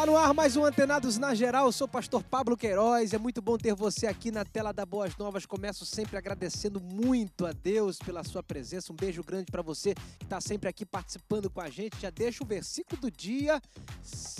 Tá no ar mais um Antenados na Geral. Eu sou o pastor Pablo Queiroz. É muito bom ter você aqui na tela da Boas Novas. Começo sempre agradecendo muito a Deus pela sua presença. Um beijo grande para você que está sempre aqui participando com a gente. Já deixa o versículo do dia,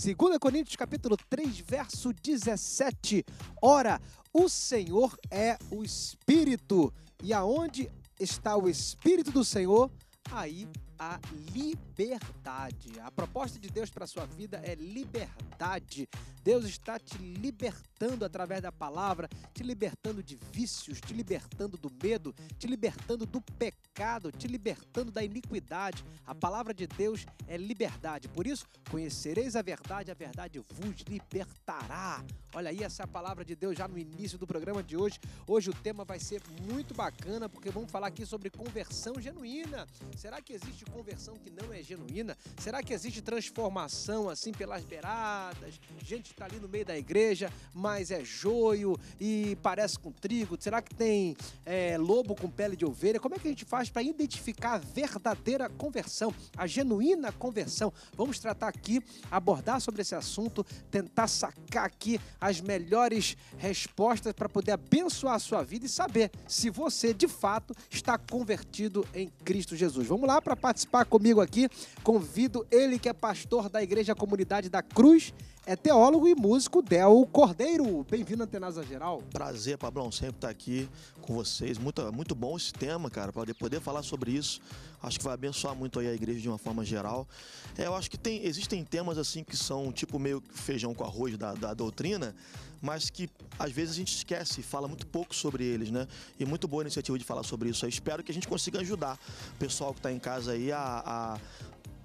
2 Coríntios capítulo 3, verso 17. Ora, o Senhor é o Espírito, e aonde está o Espírito do Senhor, aí a liberdade. A proposta de Deus para sua vida é liberdade. Deus está te libertando através da palavra, te libertando de vícios, te libertando do medo, te libertando do pecado, te libertando da iniquidade. A palavra de Deus é liberdade. Por isso, conhecereis a verdade, a verdade vos libertará. Olha aí essa é a palavra de Deus já no início do programa de hoje. Hoje o tema vai ser muito bacana porque vamos falar aqui sobre conversão genuína. Será que existe conversão que não é genuína? Será que existe transformação assim pelas beiradas? Gente está ali no meio da igreja, mas é joio e parece com trigo. Será que tem é, lobo com pele de ovelha? Como é que a gente faz para identificar a verdadeira conversão, a genuína conversão? Vamos tratar aqui, abordar sobre esse assunto, tentar sacar aqui as melhores respostas para poder abençoar a sua vida e saber se você de fato está convertido em Cristo Jesus. Vamos lá para participar participar comigo aqui, convido ele que é pastor da Igreja Comunidade da Cruz, é teólogo e músico Del Cordeiro. Bem-vindo, Antenasa Geral. Prazer, Pablão, sempre estar tá aqui com vocês. Muito, muito bom esse tema, cara, para poder falar sobre isso. Acho que vai abençoar muito aí a igreja de uma forma geral. É, eu acho que tem, existem temas assim que são tipo meio feijão com arroz da, da doutrina, mas que às vezes a gente esquece, fala muito pouco sobre eles, né? E muito boa a iniciativa de falar sobre isso. Eu espero que a gente consiga ajudar o pessoal que está em casa aí a, a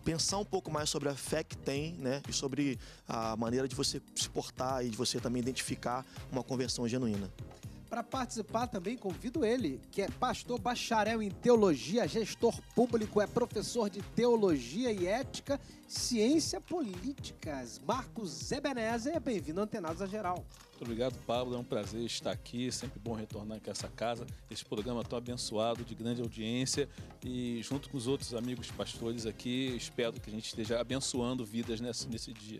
pensar um pouco mais sobre a fé que tem, né? E sobre a maneira de você se portar e de você também identificar uma conversão genuína. Para participar também convido ele, que é pastor bacharel em teologia, gestor público, é professor de teologia e ética, ciência políticas, Marcos Ebenezer. Bem-vindo Antenados a Geral. Muito obrigado, Pablo. É um prazer estar aqui. É sempre bom retornar aqui a essa casa. Esse programa tão abençoado, de grande audiência. E junto com os outros amigos pastores aqui, espero que a gente esteja abençoando vidas nesse, nesse dia.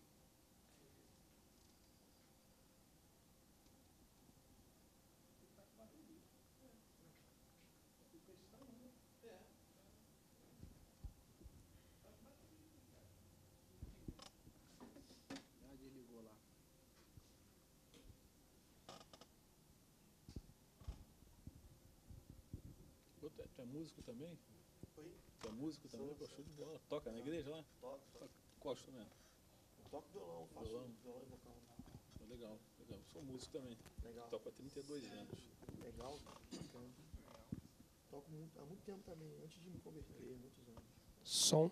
É, tu é músico também? Oi? Tu é músico também? Sou, Show de bola. Toca na igreja lá? Toca. toca. Qual instrumento? Toco violão, faço violão, e vocal. Legal, legal. Sou músico também. Legal. Toco há 32 anos. Legal, bacana. Toco muito, há muito tempo também, antes de me converter, muitos anos. Som.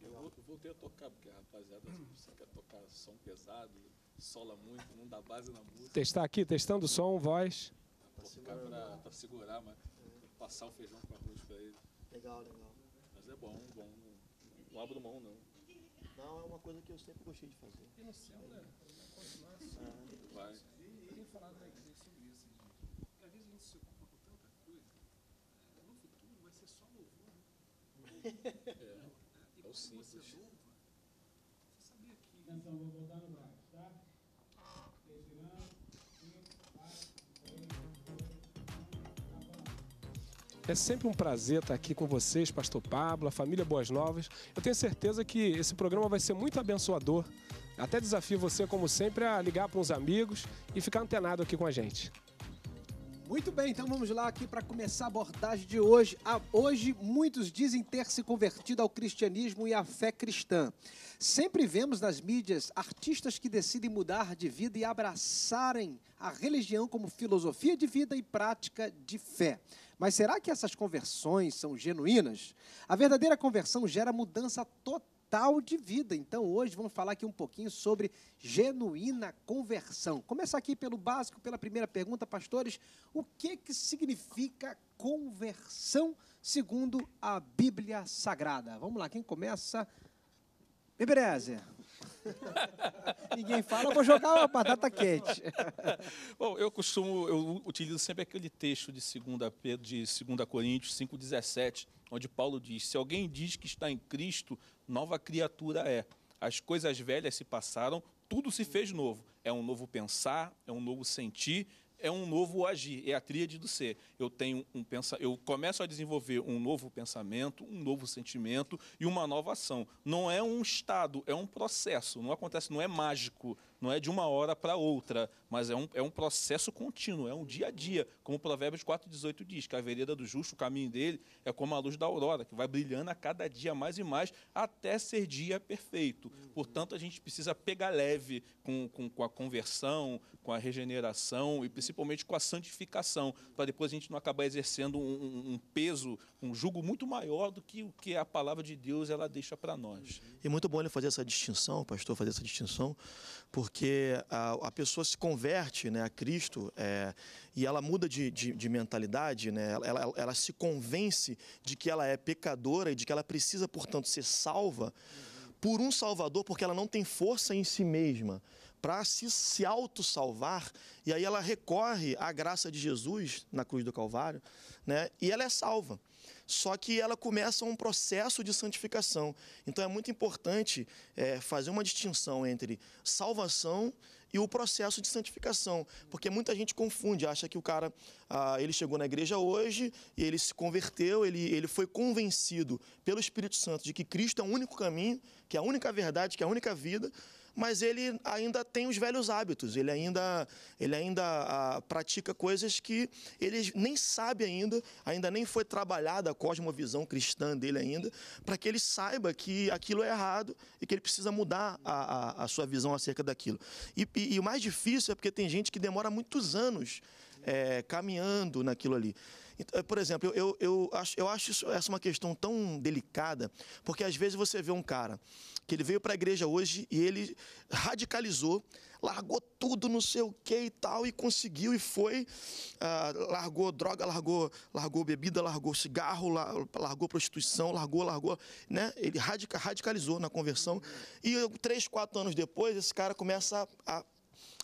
Eu, vou, voltei a tocar, porque a rapaziada quer tocar som pesado, sola muito, não dá base na música. Testar aqui, testando som, voz. Pra, pra segurar, mas passar o feijão com arroz para ele. Legal, legal. Mas é bom, bom. Não abro mão, não. Não, é uma coisa que eu sempre gostei de fazer. E no céu, né? Continuar assim. Ah, vai. Eu queria falar da igreja sobre isso, gente. Porque às vezes a gente se ocupa com tanta coisa, é, no futuro vai ser só louvor, né? É, é. E é o simples. você louva, você sabia que... Atenção, vou voltar no braço. É sempre um prazer estar aqui com vocês, Pastor Pablo, a família Boas Novas. Eu tenho certeza que esse programa vai ser muito abençoador. Até desafio você, como sempre, a ligar para os amigos e ficar antenado aqui com a gente. Muito bem, então vamos lá aqui para começar a abordagem de hoje. Ah, hoje, muitos dizem ter se convertido ao cristianismo e à fé cristã. Sempre vemos nas mídias artistas que decidem mudar de vida e abraçarem a religião como filosofia de vida e prática de fé. Mas será que essas conversões são genuínas? A verdadeira conversão gera mudança total de vida. Então, hoje vamos falar aqui um pouquinho sobre genuína conversão. Começar aqui pelo básico, pela primeira pergunta, pastores, o que que significa conversão segundo a Bíblia Sagrada? Vamos lá, quem começa? Eberezer. Ninguém fala, vou jogar uma batata quente. Bom, eu costumo, eu utilizo sempre aquele texto de 2 de 2 Coríntios 5:17, onde Paulo diz: "Se alguém diz que está em Cristo, nova criatura é. As coisas velhas se passaram, tudo se fez novo. É um novo pensar, é um novo sentir é um novo agir, é a tríade do ser. Eu tenho um pensa, eu começo a desenvolver um novo pensamento, um novo sentimento e uma nova ação. Não é um estado, é um processo, não acontece, não é mágico, não é de uma hora para outra, mas é um, é um processo contínuo, é um dia a dia, como o Provérbios 4,18 diz, que a vereda do justo, o caminho dele, é como a luz da aurora, que vai brilhando a cada dia mais e mais, até ser dia perfeito. Portanto, a gente precisa pegar leve com, com, com a conversão, com a regeneração e principalmente com a santificação, para depois a gente não acabar exercendo um, um peso, um jugo muito maior do que o que a palavra de Deus ela deixa para nós. É muito bom ele fazer essa distinção, pastor fazer essa distinção, porque porque a, a pessoa se converte né, a Cristo é, e ela muda de, de, de mentalidade, né, ela, ela, ela, se convence de que ela é pecadora e de que ela precisa, portanto, ser salva por um Salvador, porque ela não tem força em si mesma para se, se auto-salvar, e aí ela recorre à graça de Jesus na cruz do Calvário, né, e ela é salva só que ela começa um processo de santificação. Então é muito importante é, fazer uma distinção entre salvação e o processo de santificação, porque muita gente confunde, acha que o cara ah, ele chegou na igreja hoje e ele se converteu, ele, ele foi convencido pelo Espírito Santo de que Cristo é o único caminho, que é a única verdade, que é a única vida mas ele ainda tem os velhos hábitos, ele ainda, ele ainda ah, pratica coisas que ele nem sabe ainda, ainda nem foi trabalhada a cosmovisão cristã dele ainda, para que ele saiba que aquilo é errado e que ele precisa mudar a, a, a sua visão acerca daquilo. E, e, e, o mais difícil é porque tem gente que demora muitos anos é, caminhando naquilo ali. Eh, por exemplo, eu, eu, acho, eu acho isso, essa uma questão tão delicada, porque às vezes você vê um cara que ele veio para a igreja hoje e ele radicalizou, largou tudo, não sei o que e tal, e conseguiu e foi, ah, largou droga, largou, largou bebida, largou cigarro, largou prostituição, largou, largou, né? Ele radicalizou na conversão e três, quatro anos depois esse cara começa a, a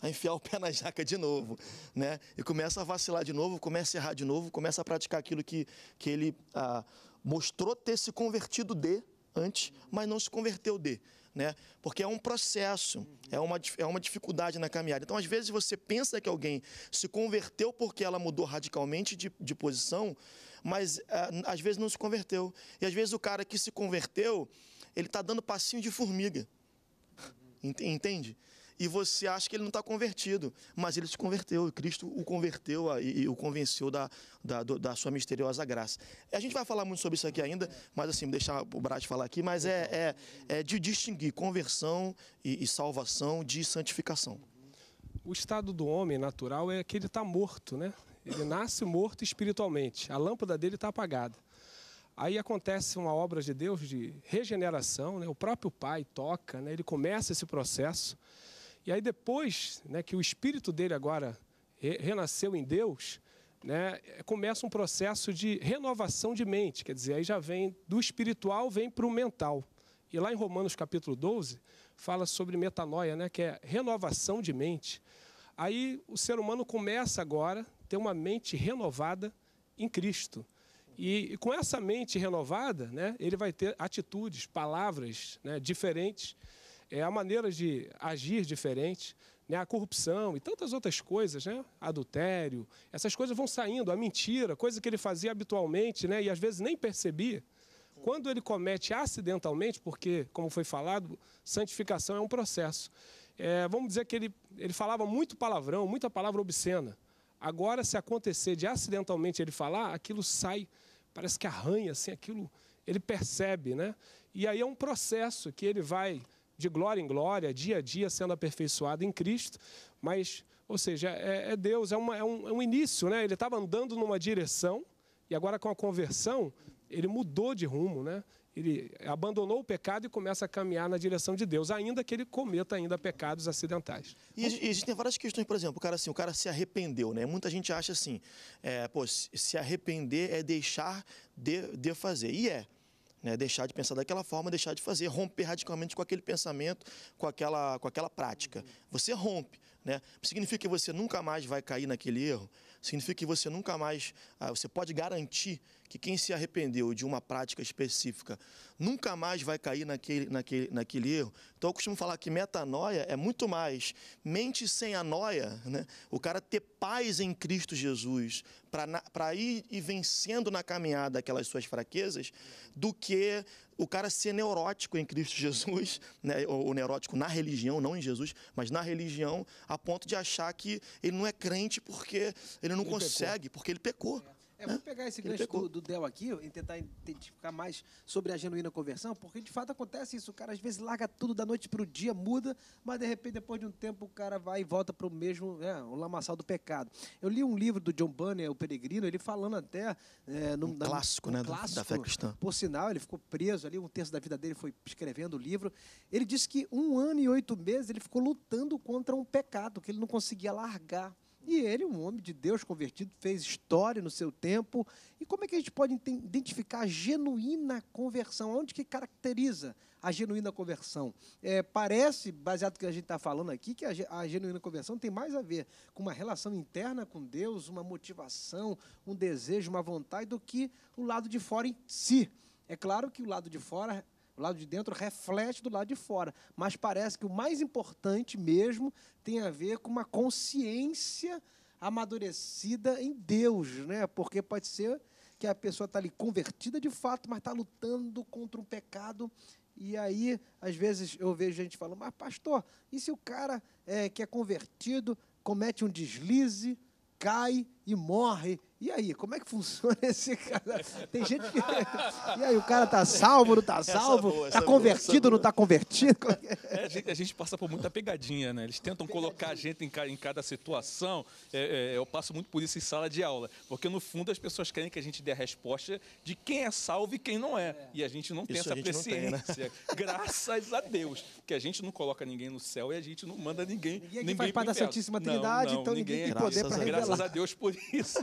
a enfiar o pé na jaca de novo, né? E começa a vacilar de novo, começa a errar de novo, começa a praticar aquilo que, que ele ah, mostrou ter se convertido de antes, mas não se converteu de, né? Porque é um processo, é uma, é uma dificuldade na caminhada. Então, às vezes, você pensa que alguém se converteu porque ela mudou radicalmente de, de posição, mas ah, às vezes não se converteu. E às vezes o cara que se converteu, ele está dando passinho de formiga. Entende? e você acha que ele não está convertido, mas ele se converteu, e Cristo o converteu e, e o convenceu da, da, da, sua misteriosa graça. A gente vai falar muito sobre isso aqui ainda, mas assim, deixar o Brás falar aqui, mas é, é, é de distinguir conversão e, e salvação de santificação. O estado do homem natural é que ele está morto, né? Ele nasce morto espiritualmente, a lâmpada dele está apagada. Aí acontece uma obra de Deus de regeneração, né? o próprio Pai toca, né? ele começa esse processo e aí depois né, que o espírito dele agora renasceu em Deus, né, começa um processo de renovação de mente, quer dizer, aí já vem do espiritual, vem para o mental. E lá em Romanos capítulo 12, fala sobre metanoia, né, que é renovação de mente. Aí o ser humano começa agora a ter uma mente renovada em Cristo. E, e com essa mente renovada, né, ele vai ter atitudes, palavras né, diferentes é, a maneira de agir diferente, né, a corrupção e tantas outras coisas, né, adultério, essas coisas vão saindo, a mentira, coisa que ele fazia habitualmente né, e às vezes nem percebia. Quando ele comete acidentalmente, porque, como foi falado, santificação é um processo. É, vamos dizer que ele, ele falava muito palavrão, muita palavra obscena. Agora, se acontecer de acidentalmente ele falar, aquilo sai, parece que arranha, assim, aquilo ele percebe, né? E aí é um processo que ele vai de glória em glória, dia a dia sendo aperfeiçoado em Cristo, mas, ou seja, é, é Deus, é, uma, é, um, é um início, né? Ele estava andando numa direção e agora com a conversão ele mudou de rumo, né? Ele abandonou o pecado e começa a caminhar na direção de Deus, ainda que ele cometa ainda pecados acidentais. E, e existem várias questões, por exemplo, o cara assim, o cara se arrependeu, né? Muita gente acha assim, é, pô, se arrepender é deixar de, de fazer. E é. Né, deixar de pensar daquela forma, deixar de fazer, romper radicalmente com aquele pensamento, com aquela, com aquela prática. Você rompe, né? significa que você nunca mais vai cair naquele erro, significa que você nunca mais, ah, você pode garantir que quem se arrependeu de uma prática específica nunca mais vai cair naquele, naquele, naquele erro. Então eu costumo falar que metanoia é muito mais mente sem anoia, né? o cara ter paz em Cristo Jesus para ir e vencendo na caminhada aquelas suas fraquezas, do que o cara ser neurótico em Cristo Jesus, né? ou, ou neurótico na religião, não em Jesus, mas na religião, a ponto de achar que ele não é crente porque ele não ele consegue, pecou. porque ele pecou. É. É, vamos pegar esse gancho do, do Del aqui e tentar identificar mais sobre a genuína conversão, porque de fato acontece isso. O cara às vezes larga tudo da noite para o dia, muda, mas de repente, depois de um tempo, o cara vai e volta para o mesmo, né, um lamaçal do pecado. Eu li um livro do John Bunyan, O Peregrino, ele falando até. É, no, um clássico, né? Clássico, da fé cristã. Por sinal, ele ficou preso ali, um terço da vida dele foi escrevendo o livro. Ele disse que um ano e oito meses ele ficou lutando contra um pecado que ele não conseguia largar. E ele, um homem de Deus convertido, fez história no seu tempo. E como é que a gente pode identificar a genuína conversão? Onde que caracteriza a genuína conversão? É, parece, baseado no que a gente está falando aqui, que a, a genuína conversão tem mais a ver com uma relação interna com Deus, uma motivação, um desejo, uma vontade, do que o lado de fora em si. É claro que o lado de fora o lado de dentro reflete do lado de fora. Mas parece que o mais importante mesmo tem a ver com uma consciência amadurecida em Deus, né? Porque pode ser que a pessoa está ali convertida de fato, mas está lutando contra um pecado. E aí, às vezes, eu vejo gente falando, mas pastor, e se o cara é, que é convertido comete um deslize, cai e morre? E aí, como é que funciona esse cara? Tem gente que. E aí, o cara tá salvo, não tá salvo? Boa, tá convertido, boa, não tá convertido? É, a, gente, a, gente, passa por muita pegadinha, né? Eles tentam colocar a gente em cada, em cada situação. É, é, eu passo muito por isso em sala de aula. Porque, no fundo, as pessoas querem que a gente dê a resposta de quem é salvo e quem não é. é. E a gente não tem essa né? presciência. né? Graças a Deus. Que a gente não coloca ninguém no céu e a gente não manda ninguém. Ninguém, ninguém faz parte da Santíssima Trindade, não, não, então ninguém, ninguém é poder para Graças a Deus por isso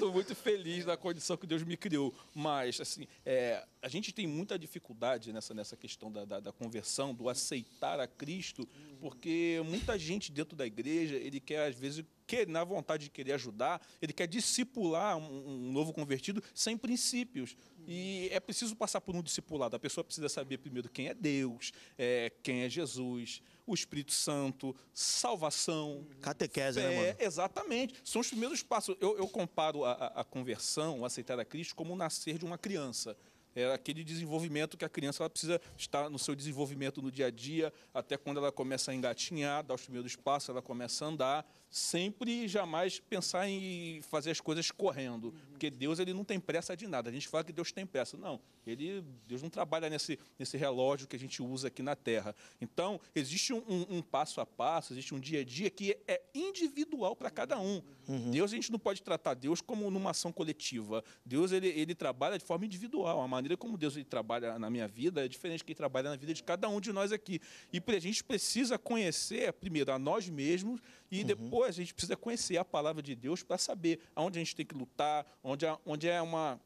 estou muito feliz da condição que Deus me criou. Mas, assim, é, a gente tem muita dificuldade nessa, nessa questão da, da, da conversão, do aceitar a Cristo, porque muita gente dentro da igreja, ele quer, às vezes, quer na vontade de querer ajudar, ele quer discipular um, um novo convertido sem princípios. E é preciso passar por um discipulado. A pessoa precisa saber primeiro quem é Deus, é, quem é Jesus o Espírito Santo, salvação. Catequese, fé, né, Exatamente. São os primeiros passos. Eu, eu comparo a, a, conversão, o aceitar a Cristo, como o nascer de uma criança. É aquele desenvolvimento que a criança ela precisa estar no seu desenvolvimento no dia a dia, até quando ela começa a engatinhar, dar os primeiros passos, ela começa a andar sempre jamais pensar em fazer as coisas correndo, uhum. porque Deus ele não tem pressa de nada. A gente fala que Deus tem pressa, não. Ele Deus não trabalha nesse nesse relógio que a gente usa aqui na Terra. Então existe um, um passo a passo, existe um dia a dia que é individual para cada um. Uhum. uhum. Deus a gente não pode tratar Deus como numa ação coletiva. Deus ele ele trabalha de forma individual. A maneira como Deus ele trabalha na minha vida é diferente que ele trabalha na vida de cada um de nós aqui. E a gente precisa conhecer primeiro a nós mesmos e uhum. depois a gente precisa conhecer a palavra de Deus para saber aonde a gente tem que lutar, onde, é, onde é uma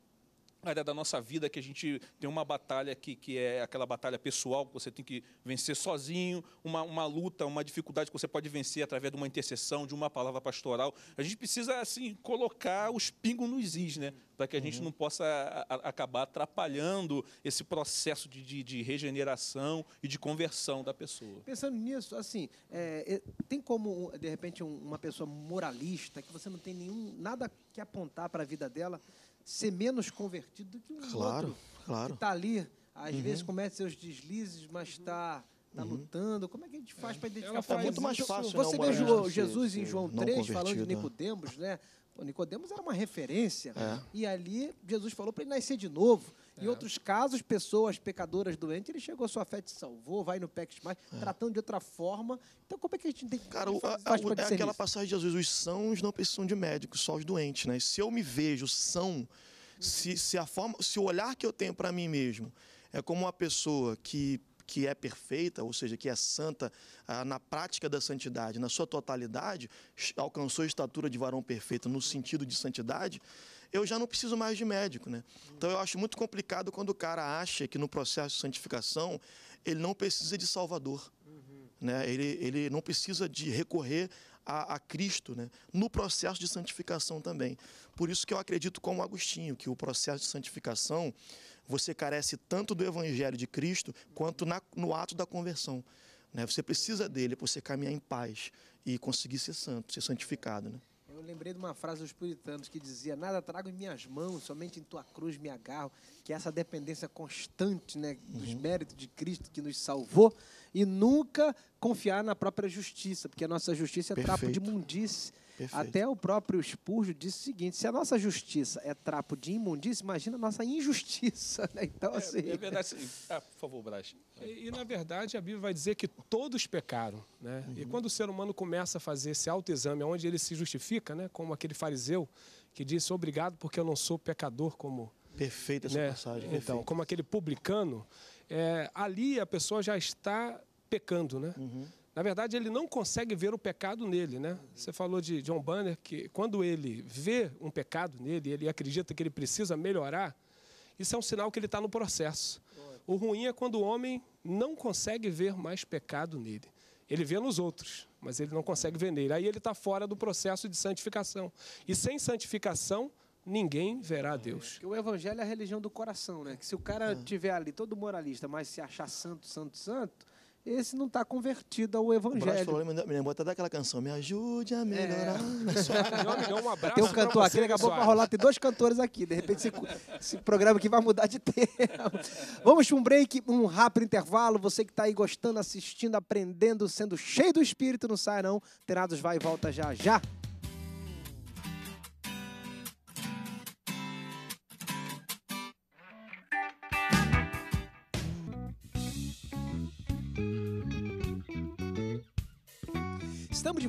área da nossa vida que a gente tem uma batalha que, que é aquela batalha pessoal que você tem que vencer sozinho, uma, uma luta, uma dificuldade que você pode vencer através de uma intercessão, de uma palavra pastoral. A gente precisa, assim, colocar os pingos nos is, né? Para que a gente uhum. não possa a, a, acabar atrapalhando esse processo de, de, de, regeneração e de conversão da pessoa. Pensando nisso, assim, é, é tem como, de repente, uma pessoa moralista, que você não tem nenhum, nada que apontar para a vida dela, ser menos convertido do que um claro, outro. Claro, Que está ali, às uhum. vezes comete seus deslizes, mas está tá uhum. lutando. Como é que a gente faz é. para identificar? Está muito mais fácil. Né, Você né, vê Jesus em João 3 falando de né? Nicodemos, né? Pô, Nicodemos era uma referência. É. E ali Jesus falou para ele nascer de novo. Em outros casos, pessoas pecadoras doentes, ele chegou à sua fé te salvou, vai no PEC mais, é. tratando de outra forma. Então, como é que a gente tem que Cara, faz, a, a, é aquela isso? passagem de Jesus: os sãos não precisam de médicos, só os doentes, né? Se eu me vejo são, se, uhum. se a forma, se o olhar que eu tenho para mim mesmo é como uma pessoa que que é perfeita, ou seja, que é santa ah, na prática da santidade, na sua totalidade, alcançou a estatura de varão perfeito no sentido de santidade, eu já não preciso mais de médico, né? Então eu acho muito complicado quando o cara acha que no processo de santificação ele não precisa de Salvador. Né? Ele, ele não precisa de recorrer a, a, Cristo né? no processo de santificação também. Por isso que eu acredito como Agostinho, que o processo de santificação você carece tanto do Evangelho de Cristo quanto na, no ato da conversão. Né? Você precisa dele para você caminhar em paz e conseguir ser santo, ser santificado. Né? Eu lembrei de uma frase dos puritanos que dizia: Nada trago em minhas mãos, somente em tua cruz me agarro. Que é essa dependência constante né, dos uhum. méritos de Cristo que nos salvou e nunca confiar na própria justiça, porque a nossa justiça é Perfeito. trapo de mundice Perfeito. Até o próprio Espúrgio disse o seguinte: se a nossa justiça é trapo de imundícia, imagina a nossa injustiça. Né? Então, é, assim. É verdade. Ah, por favor, Brás. E, e, na verdade, a Bíblia vai dizer que todos pecaram. Né? Uhum. E quando o ser humano começa a fazer esse autoexame, onde ele se justifica, né? como aquele fariseu que disse: Obrigado, porque eu não sou pecador, como. Perfeita essa né? passagem. Então, Perfeito. como aquele publicano, é, ali a pessoa já está pecando, né? Uhum. Na verdade, ele não consegue ver o pecado nele, né? Você falou de John Banner que quando ele vê um pecado nele, ele acredita que ele precisa melhorar. Isso é um sinal que ele está no processo. O ruim é quando o homem não consegue ver mais pecado nele. Ele vê nos outros, mas ele não consegue ver nele. Aí ele está fora do processo de santificação. E sem santificação, ninguém verá Deus. o evangelho é a religião do coração, né? Que se o cara é. tiver ali todo moralista, mas se achar santo, santo, santo, esse não está convertido ao evangelho. Falou, me lembrou até daquela canção, me ajude a é. melhorar. É. Só, meu amigão, um abraço Tem um cantor aqui, ele a pouco rolar, tem dois cantores aqui, de repente esse, esse programa aqui vai mudar de tema. Vamos para um break, um rápido intervalo, você que está aí gostando, assistindo, aprendendo, sendo cheio do espírito, não sai não, Terados vai e volta já já.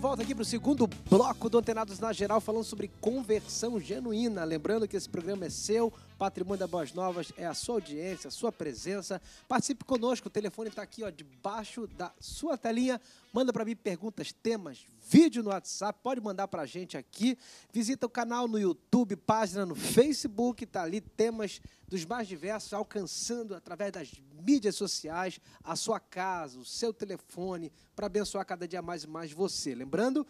volta aqui para o segundo bloco do Antenados na Geral, falando sobre conversão genuína. Lembrando que esse programa é seu, Patrimônio da Boas Novas é a sua audiência, a sua presença. Participe conosco, o telefone está aqui, ó, debaixo da sua telinha. Manda para mim perguntas, temas, vídeo no WhatsApp, pode mandar para a gente aqui. Visita o canal no YouTube, página no Facebook, está ali temas dos mais diversos, alcançando através das mídias sociais a sua casa, o seu telefone, para abençoar cada dia mais e mais você. Lembrando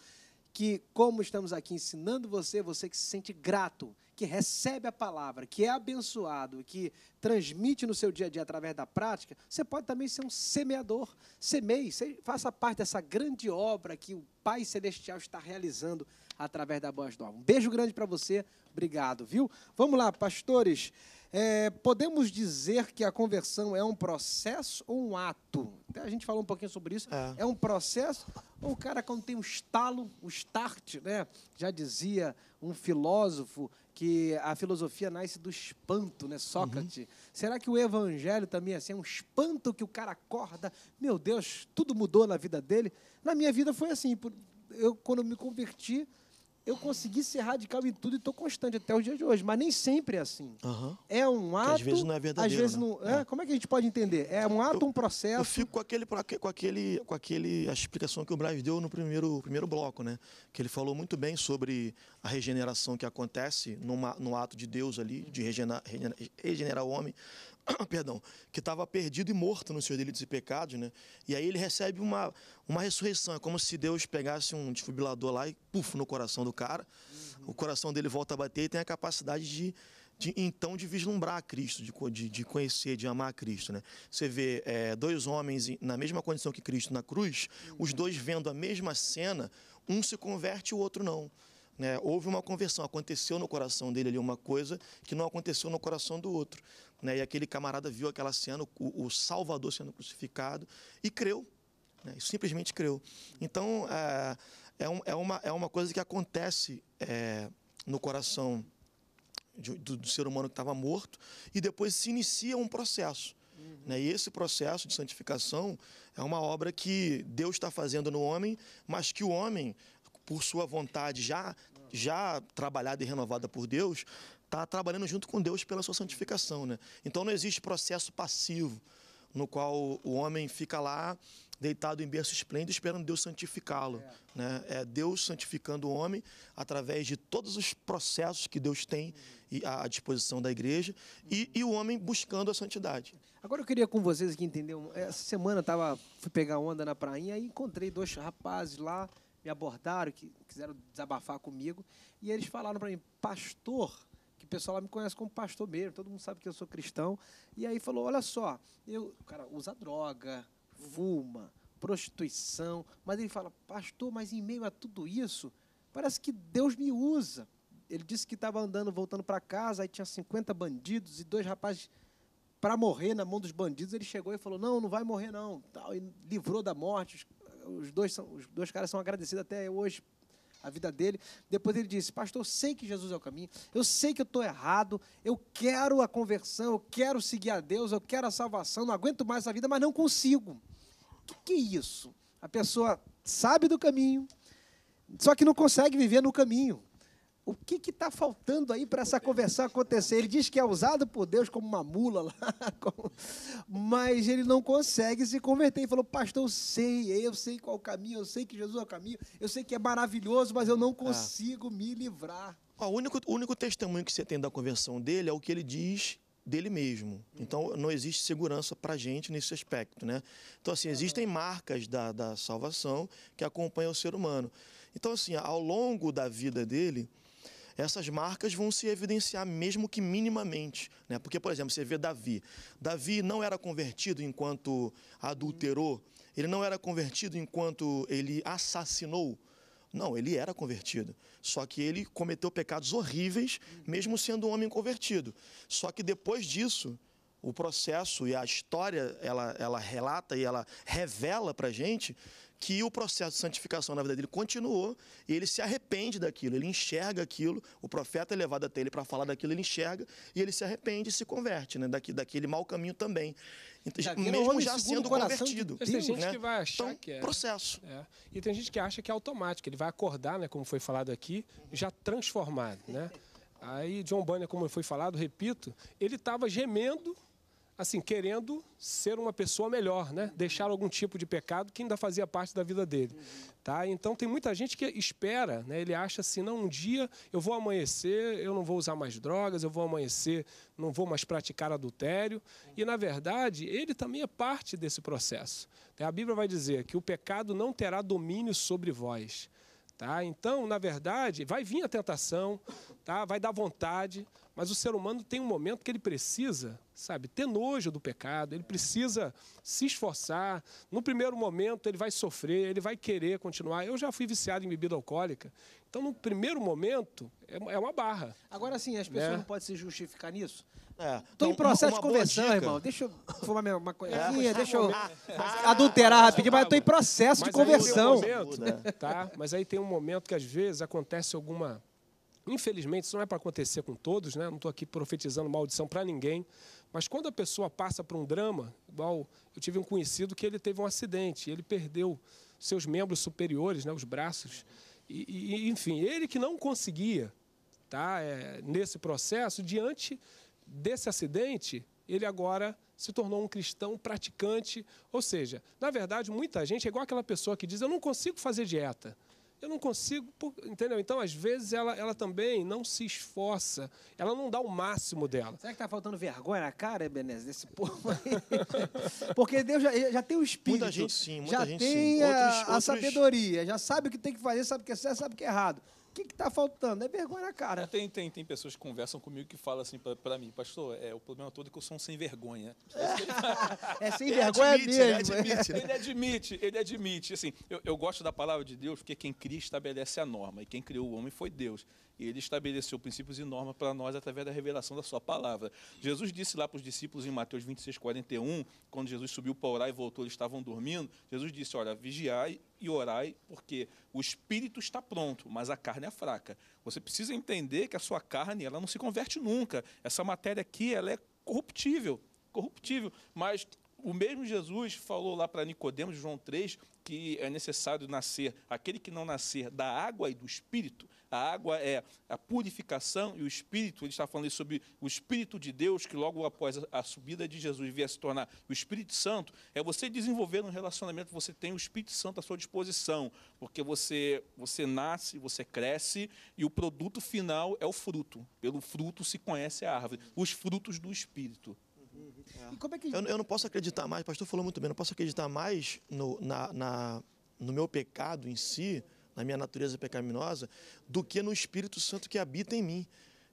que, como estamos aqui ensinando você, você que se sente grato que recebe a palavra, que é abençoado, que transmite no seu dia a dia através da prática, você pode também ser um semeador. Semeie, faça parte dessa grande obra que o Pai Celestial está realizando através da Boas Novas. Um beijo grande para você, obrigado, viu? Vamos lá, pastores. É, podemos dizer que a conversão é um processo ou um ato? Até a gente falou um pouquinho sobre isso. É, é um processo ou o cara, quando tem um estalo, um start, né? Já dizia um filósofo, que a filosofia nasce do espanto, né, Sócrates? Uhum. Será que o evangelho também é assim, é um espanto que o cara acorda? Meu Deus, tudo mudou na vida dele? Na minha vida foi assim, eu quando me converti, eu consegui ser radical em tudo e estou constante até o dia de hoje. Mas nem sempre é assim. Uhum. É um ato. às vezes não é verdadeiro. Às vezes né? não, né? é, Como é que a gente pode entender? É um ato, eu, um processo. Eu fico com aquele, com aquele, com aquele, a explicação que o Braz deu no primeiro, primeiro bloco, né? Que ele falou muito bem sobre a regeneração que acontece numa, no ato de Deus ali, de regenerar, regenerar o homem, perdão, que estava perdido e morto nos seus delitos e pecados, né? E aí ele recebe uma, uma ressurreição, é como se Deus pegasse um desfibrilador lá e puf no coração do cara, uhum. o coração dele volta a bater e tem a capacidade de, de então de vislumbrar Cristo, de, de, de, conhecer, de amar Cristo, né? Você vê é, dois homens na mesma condição que Cristo na cruz, uhum. os dois vendo a mesma cena, um se converte e o outro não. Né, houve uma conversão, aconteceu no coração dele ali uma coisa que não aconteceu no coração do outro. Né? E aquele camarada viu aquela cena, o, o Salvador sendo crucificado, e creu. Né? Simplesmente creu. Então, é, é, um, é, uma, é uma coisa que acontece é, no coração de, do, do, ser humano que estava morto, e depois se inicia um processo. Uhum. Né? E esse processo de santificação é uma obra que Deus está fazendo no homem, mas que o homem, por sua vontade já, já trabalhada e renovada por Deus, está trabalhando junto com Deus pela sua santificação. Né? Então não existe processo passivo no qual o homem fica lá deitado em berço esplêndido esperando Deus santificá-lo. É. Né? É Deus santificando o homem através de todos os processos que Deus tem à disposição da igreja e, e o homem buscando a santidade. Agora eu queria com vocês aqui entender. Essa semana tava, fui pegar onda na prainha e encontrei dois rapazes lá, me abordaram, que quiseram desabafar comigo, e eles falaram para mim, pastor, que o pessoal lá me conhece como pastor mesmo, todo mundo sabe que eu sou cristão. E aí falou: olha só, eu, o cara usa droga, fuma, prostituição, mas ele fala: pastor, mas em meio a tudo isso, parece que Deus me usa. Ele disse que estava andando, voltando para casa, aí tinha 50 bandidos e dois rapazes para morrer na mão dos bandidos. Ele chegou e falou: Não, não vai morrer, não. Tal, e livrou da morte. os dois, são, os dois caras são agradecidos até hoje a vida dele. Depois ele disse: Pastor, eu sei que Jesus é o caminho, eu sei que eu estou errado, eu quero a conversão, eu quero seguir a Deus, eu quero a salvação, não aguento mais a vida, mas não consigo. O que, que é isso? A pessoa sabe do caminho, só que não consegue viver no caminho o que está faltando aí para essa conversão acontecer? Ele diz que é usado por Deus como uma mula lá, como... mas ele não consegue se converter. Ele falou, pastor, eu sei, eu sei qual o caminho, eu sei que Jesus é o caminho, eu sei que é maravilhoso, mas eu não ah. consigo me livrar. Ó, o, único, o único testemunho que você tem da conversão dele é o que ele diz dele mesmo. Então, não existe segurança para a gente nesse aspecto, né? Então, assim, existem marcas da, da salvação que acompanham o ser humano. Então, assim, ao longo da vida dele, essas marcas vão se evidenciar mesmo que minimamente. Né? Porque, por exemplo, você vê Davi. Davi não era convertido enquanto adulterou, ele não era convertido enquanto ele assassinou. Não, ele era convertido. Só que ele cometeu pecados horríveis, mesmo sendo um homem convertido. Só que depois disso, o processo e a história ela, ela relata e ela revela para gente que o processo de santificação na vida dele continuou e ele se arrepende daquilo, ele enxerga aquilo, o profeta é levado até ele para falar daquilo, ele enxerga e ele se arrepende e se converte, né? Daqui, daquele mau caminho também. Então, mesmo já sendo convertido. tem gente né? que vai achar então, que é. processo. É. E tem gente que acha que é automático, ele vai acordar, né, como foi falado aqui, já transformado, né? Aí John Bunyan, como foi falado, repito, ele estava gemendo assim, querendo ser uma pessoa melhor, né? Deixar algum tipo de pecado que ainda fazia parte da vida dele, tá? Então tem muita gente que espera, né? Ele acha assim, não, um dia eu vou amanhecer, eu não vou usar mais drogas, eu vou amanhecer, não vou mais praticar adultério. E na verdade, ele também é parte desse processo. Né? A Bíblia vai dizer que o pecado não terá domínio sobre vós. Tá? Então, na verdade, vai vir a tentação, tá? vai dar vontade, mas o ser humano tem um momento que ele precisa, sabe, ter nojo do pecado, ele precisa se esforçar. No primeiro momento ele vai sofrer, ele vai querer continuar. Eu já fui viciado em bebida alcoólica. Então, no primeiro momento, é, é uma barra. Agora sim, as pessoas né? não podem se justificar nisso. É. Tô em processo uma, uma de conversão, irmão. Deixa eu fumar uma é, coisinha, é, deixa eu ah, adulterar ah, rapidinho, mas eu tô em processo de conversão. Momento, tá? Mas aí tem um momento que às vezes acontece alguma Infelizmente, isso não é para acontecer com todos, né? não estou aqui profetizando maldição para ninguém, mas quando a pessoa passa por um drama, igual eu tive um conhecido que ele teve um acidente, ele perdeu seus membros superiores, né? os braços, e, e enfim, ele que não conseguia, tá? É, nesse processo, diante desse acidente, ele agora se tornou um cristão praticante. Ou seja, na verdade, muita gente é igual aquela pessoa que diz: Eu não consigo fazer dieta. Eu não consigo, entendeu? Então, às vezes, ela, ela também não se esforça, ela não dá o máximo dela. Será que tá faltando vergonha na cara, Ebenezer, desse povo aí? Porque Deus já, já tem o espírito. Muita gente sim, muita já gente tem sim. Outros, a, outros... a sabedoria, já sabe o que tem que fazer, sabe o que é certo, sabe o que é errado que está faltando? É vergonha na cara. É, tem, tem, tem pessoas que conversam comigo que falam assim para mim, pastor, é, o problema todo é que eu sou um sem vergonha. é, é sem ele vergonha admite, mesmo. Ele admite, né? ele admite, ele admite. Assim, eu, eu gosto da palavra de Deus porque quem cria estabelece a norma, e quem criou o homem foi Deus. E ele estabeleceu princípios e normas para nós através da revelação da sua palavra. Jesus disse lá para os discípulos em Mateus 26, 41, quando Jesus subiu para orar e voltou, eles estavam dormindo. Jesus disse: Olha, vigiai e orai, porque o espírito está pronto, mas a carne é fraca. Você precisa entender que a sua carne ela não se converte nunca. Essa matéria aqui ela é corruptível corruptível, mas o mesmo Jesus falou lá para Nicodemos, João 3, que é necessário nascer, aquele que não nascer da água e do espírito, a água é a purificação e o Espírito, ele está falando sobre o Espírito de Deus, que logo após a subida de Jesus vier se tornar o Espírito Santo, é você desenvolver um relacionamento, você tem o Espírito Santo à sua disposição, porque você, você nasce, você cresce e o produto final é o fruto. Pelo fruto se conhece a árvore, os frutos do Espírito. Uhum. É que... eu, eu, não posso acreditar mais, o pastor falou muito bem, eu não posso acreditar mais no, na, na, no meu pecado em si na minha natureza pecaminosa, do que no Espírito Santo que habita em mim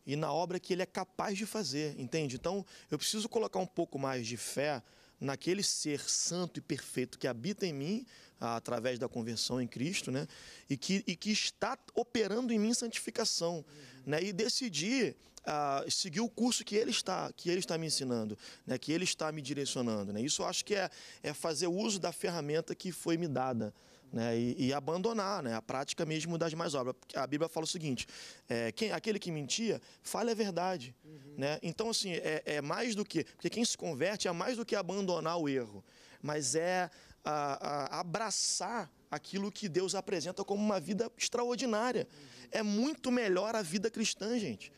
e na obra que ele é capaz de fazer, entende? Então, eu preciso colocar um pouco mais de fé naquele ser santo e perfeito que habita em mim, através da conversão em Cristo, né? E que, e que está operando em mim santificação, uhum. né? E decidir uh, seguir o curso que ele está, que ele está me ensinando, né? Que ele está me direcionando, né? Isso eu acho que é, é fazer uso da ferramenta que foi me dada, né, e, e, abandonar né, a prática mesmo das mais obras. A Bíblia fala o seguinte: é, quem, aquele que mentia, fale a verdade. Uhum. Né? Então, assim, é, é, mais do que. Porque quem se converte é mais do que abandonar o erro, mas é a, a abraçar aquilo que Deus apresenta como uma vida extraordinária. Uhum. É muito melhor a vida cristã, gente.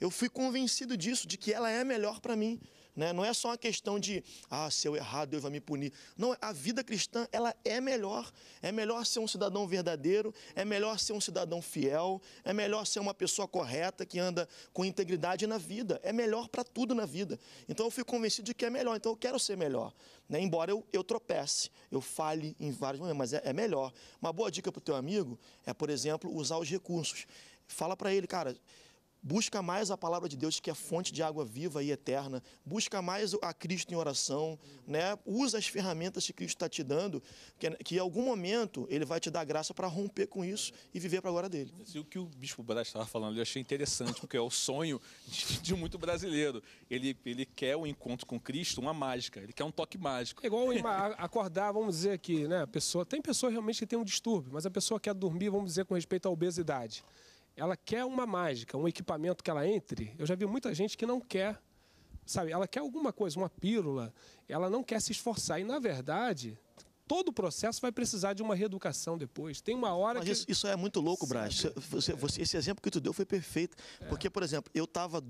Eu fui convencido disso, de que ela é melhor para mim. Né? Não é só uma questão de, ah, se eu errar, Deus vai me punir. Não, a vida cristã, ela é melhor. É melhor ser um cidadão verdadeiro, é melhor ser um cidadão fiel, é melhor ser uma pessoa correta que anda com integridade na vida. É melhor para tudo na vida. Então eu fico convencido de que é melhor, então eu quero ser melhor. Né? Embora eu, eu tropece, eu fale em vários momentos, mas é, é melhor. Uma boa dica para o teu amigo é, por exemplo, usar os recursos. Fala para ele, cara, Busca mais a palavra de Deus, que é fonte de água viva e eterna. Busca mais a Cristo em oração. Né? Usa as ferramentas que Cristo está te dando, que, que em algum momento ele vai te dar graça para romper com isso e viver para a glória dele. O que o Bispo Brás estava falando, eu achei interessante, porque é o sonho de, de, muito brasileiro. Ele, ele quer um encontro com Cristo, uma mágica. Ele quer um toque mágico. É igual acordar, vamos dizer aqui, né? A pessoa, tem pessoa realmente que tem um distúrbio, mas a pessoa quer dormir, vamos dizer, com respeito à obesidade. Ela quer uma mágica, um equipamento que ela entre. Eu já vi muita gente que não quer, sabe? Ela quer alguma coisa, uma pílula. Ela não quer se esforçar. E, na verdade, todo o processo vai precisar de uma reeducação depois. Tem uma hora Mas que... isso, isso é muito louco, Brás. Você, você, esse exemplo que tu deu foi perfeito. É. Porque, por exemplo, eu estava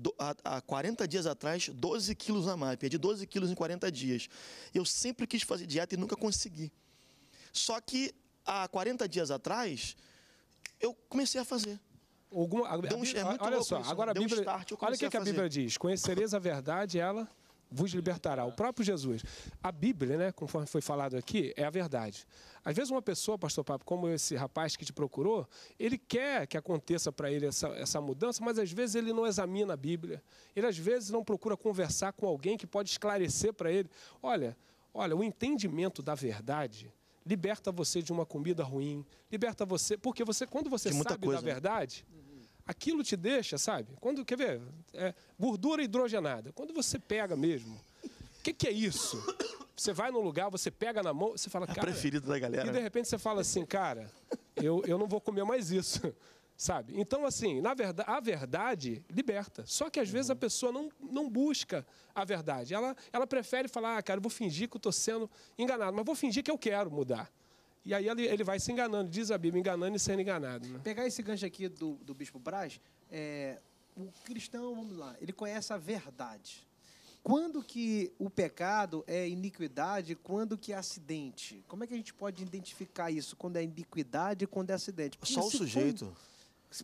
há 40 dias atrás 12 quilos a mais. Perdi 12 quilos em 40 dias. Eu sempre quis fazer dieta e nunca consegui. Só que há 40 dias atrás, eu comecei a fazer. Alguma, a, Dão, é muito olha só, isso. agora a Bíblia, start, olha o que, a, que a Bíblia diz: conhecereis a verdade, ela vos libertará. O próprio Jesus. A Bíblia, né, conforme foi falado aqui, é a verdade. Às vezes uma pessoa, pastor Papo, como esse rapaz que te procurou, ele quer que aconteça para ele essa, essa mudança, mas às vezes ele não examina a Bíblia. Ele às vezes não procura conversar com alguém que pode esclarecer para ele. Olha, olha, o entendimento da verdade liberta você de uma comida ruim, liberta você, porque você quando você sabe coisa, da né? verdade, né? aquilo te deixa, sabe? Quando, quer ver? É, gordura hidrogenada. Quando você pega mesmo, o que, que é isso? Você vai no lugar, você pega na mão, você fala, é cara. É preferido da galera. E né? de repente você fala assim, cara, eu, eu não vou comer mais isso. Sabe? Então, assim, na verdade, a verdade liberta. Só que às uhum. vezes a uhum. pessoa não, não busca a verdade. Ela, ela prefere falar, ah, cara, eu vou fingir que eu estou sendo enganado, mas vou fingir que eu quero mudar. E aí ele, ele vai se enganando, diz a Bíblia, enganando e sendo enganado. Né? Pegar esse gancho aqui do, do Bispo Braz, é, o cristão, vamos lá, ele conhece a verdade. Quando que o pecado é iniquidade, quando que é acidente? Como é que a gente pode identificar isso? Quando é iniquidade, e quando é acidente? Porque Só o sujeito. Foi...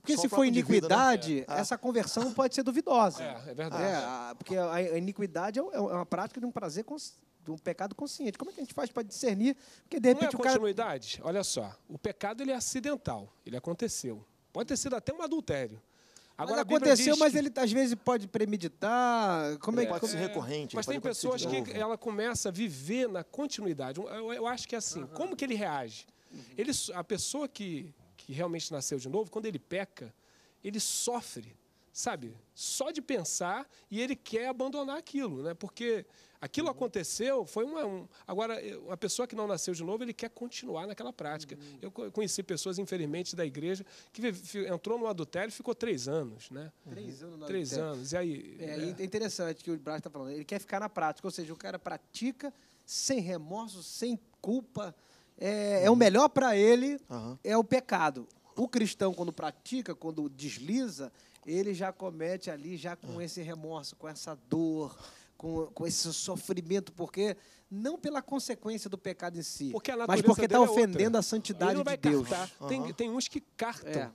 Porque Só se for né? iniquidade, vida, né? Ah. essa conversão pode ser duvidosa. É, é verdade. É, porque a iniquidade é, é uma prática de um prazer de um pecado consciente. Como é que a gente faz para discernir? Porque de repente não é a continuidade. Cara... Olha só, o pecado ele é acidental, ele aconteceu. Pode ter sido até um adultério. Agora mas aconteceu, mas ele às vezes pode premeditar. Como é, é pode como... ser recorrente. Mas tem pessoas que ela começa a viver na continuidade. Eu, eu acho que é assim. Uhum. Como que ele reage? Uhum. Ele, a pessoa que, que realmente nasceu de novo, quando ele peca, ele sofre, sabe? Só de pensar e ele quer abandonar aquilo, né? Porque Aquilo aconteceu, foi uma. Um, agora, uma eh, pessoa que não nasceu de novo, ele quer continuar naquela prática. Uhum. Eu conheci pessoas, infelizmente, da igreja, que entrou no adultério e ficou três anos, né? Uhum. Três anos no Três anos. E aí. É, né? é... interessante que o Brás está falando. Ele quer ficar na prática, ou seja, o cara pratica sem remorso, sem culpa. É, uhum. é o uhum. melhor para ele, é o pecado. O cristão, quando pratica, quando desliza, ele já comete ali, já com uhum. esse remorso, com essa dor com, com esse sofrimento, porque não pela consequência do pecado em si, porque mas porque está é ofendendo é a santidade de Deus. Uhum. Tem, tem uns que cartam. É.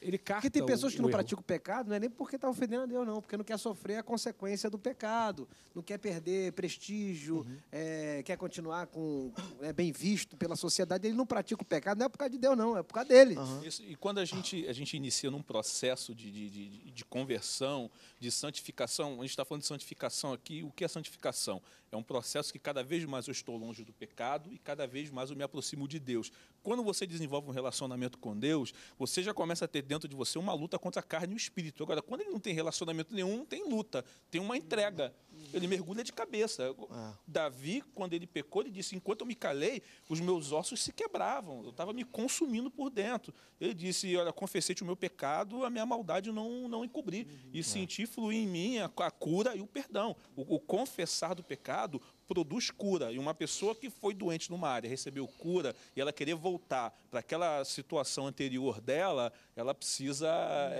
Ele carta Porque tem pessoas o, que não praticam o pecado, não é nem porque está ofendendo a Deus, não, porque não quer sofrer a consequência do pecado, não quer perder prestígio, uhum. é, quer continuar com é, bem visto pela sociedade. Ele não pratica o pecado, não é por causa de Deus, não, é por causa dele. Uhum. Isso, e quando a gente, a gente inicia num processo de, de, de, de conversão, de santificação, a gente está falando de santificação aqui, o que é santificação? É um processo que cada vez mais eu estou longe do pecado e cada vez mais eu me aproximo de Deus. Quando você desenvolve um relacionamento com Deus, você já começa a ter dentro de você uma luta contra a carne e o espírito. Agora, quando ele não tem relacionamento nenhum, não tem luta, tem uma entrega. Ele mergulha de cabeça. É. Davi, quando ele pecou, ele disse: Enquanto eu me calei, os meus ossos se quebravam, eu estava me consumindo por dentro. Ele disse: Olha, confessei-te o meu pecado, a minha maldade não, não encobri. Uhum. E é. senti fluir em mim a, a, cura e o perdão. O, o confessar do pecado produz cura. E uma pessoa que foi doente numa área, recebeu cura, e ela querer voltar para aquela situação anterior dela, ela precisa é,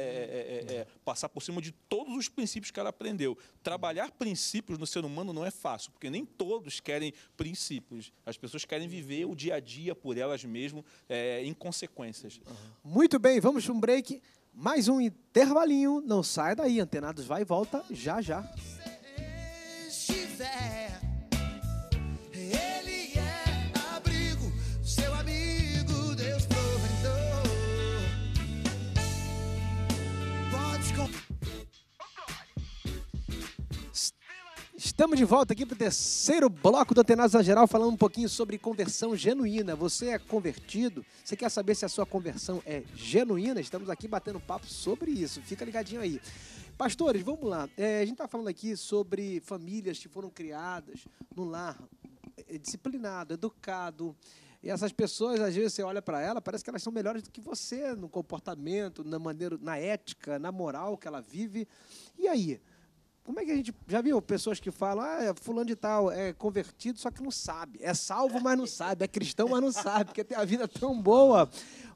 é, é, é, passar por cima de todos os princípios que ela aprendeu. Trabalhar princípios no ser humano não é fácil, porque nem todos querem princípios. As pessoas querem viver o dia a dia por elas mesmas, é, em consequências. Muito bem, vamos para um break. Mais um intervalinho, não sai daí, Antenados vai e volta já já. Estamos de volta aqui para o terceiro bloco do Antenados na Geral, falando um pouquinho sobre conversão genuína. Você é convertido? Você quer saber se a sua conversão é genuína? Estamos aqui batendo papo sobre isso. Fica ligadinho aí. Pastores, vamos lá. É, a gente está falando aqui sobre famílias que foram criadas no lar é, disciplinado, educado. E essas pessoas, às vezes, você olha para ela, parece que elas são melhores do que você no comportamento, na maneira, na ética, na moral que ela vive. E aí? Como é que a gente. Já viu pessoas que falam, ah, é fulano de tal é convertido, só que não sabe. É salvo, mas não sabe. É cristão, mas não sabe, porque tem a vida tão boa.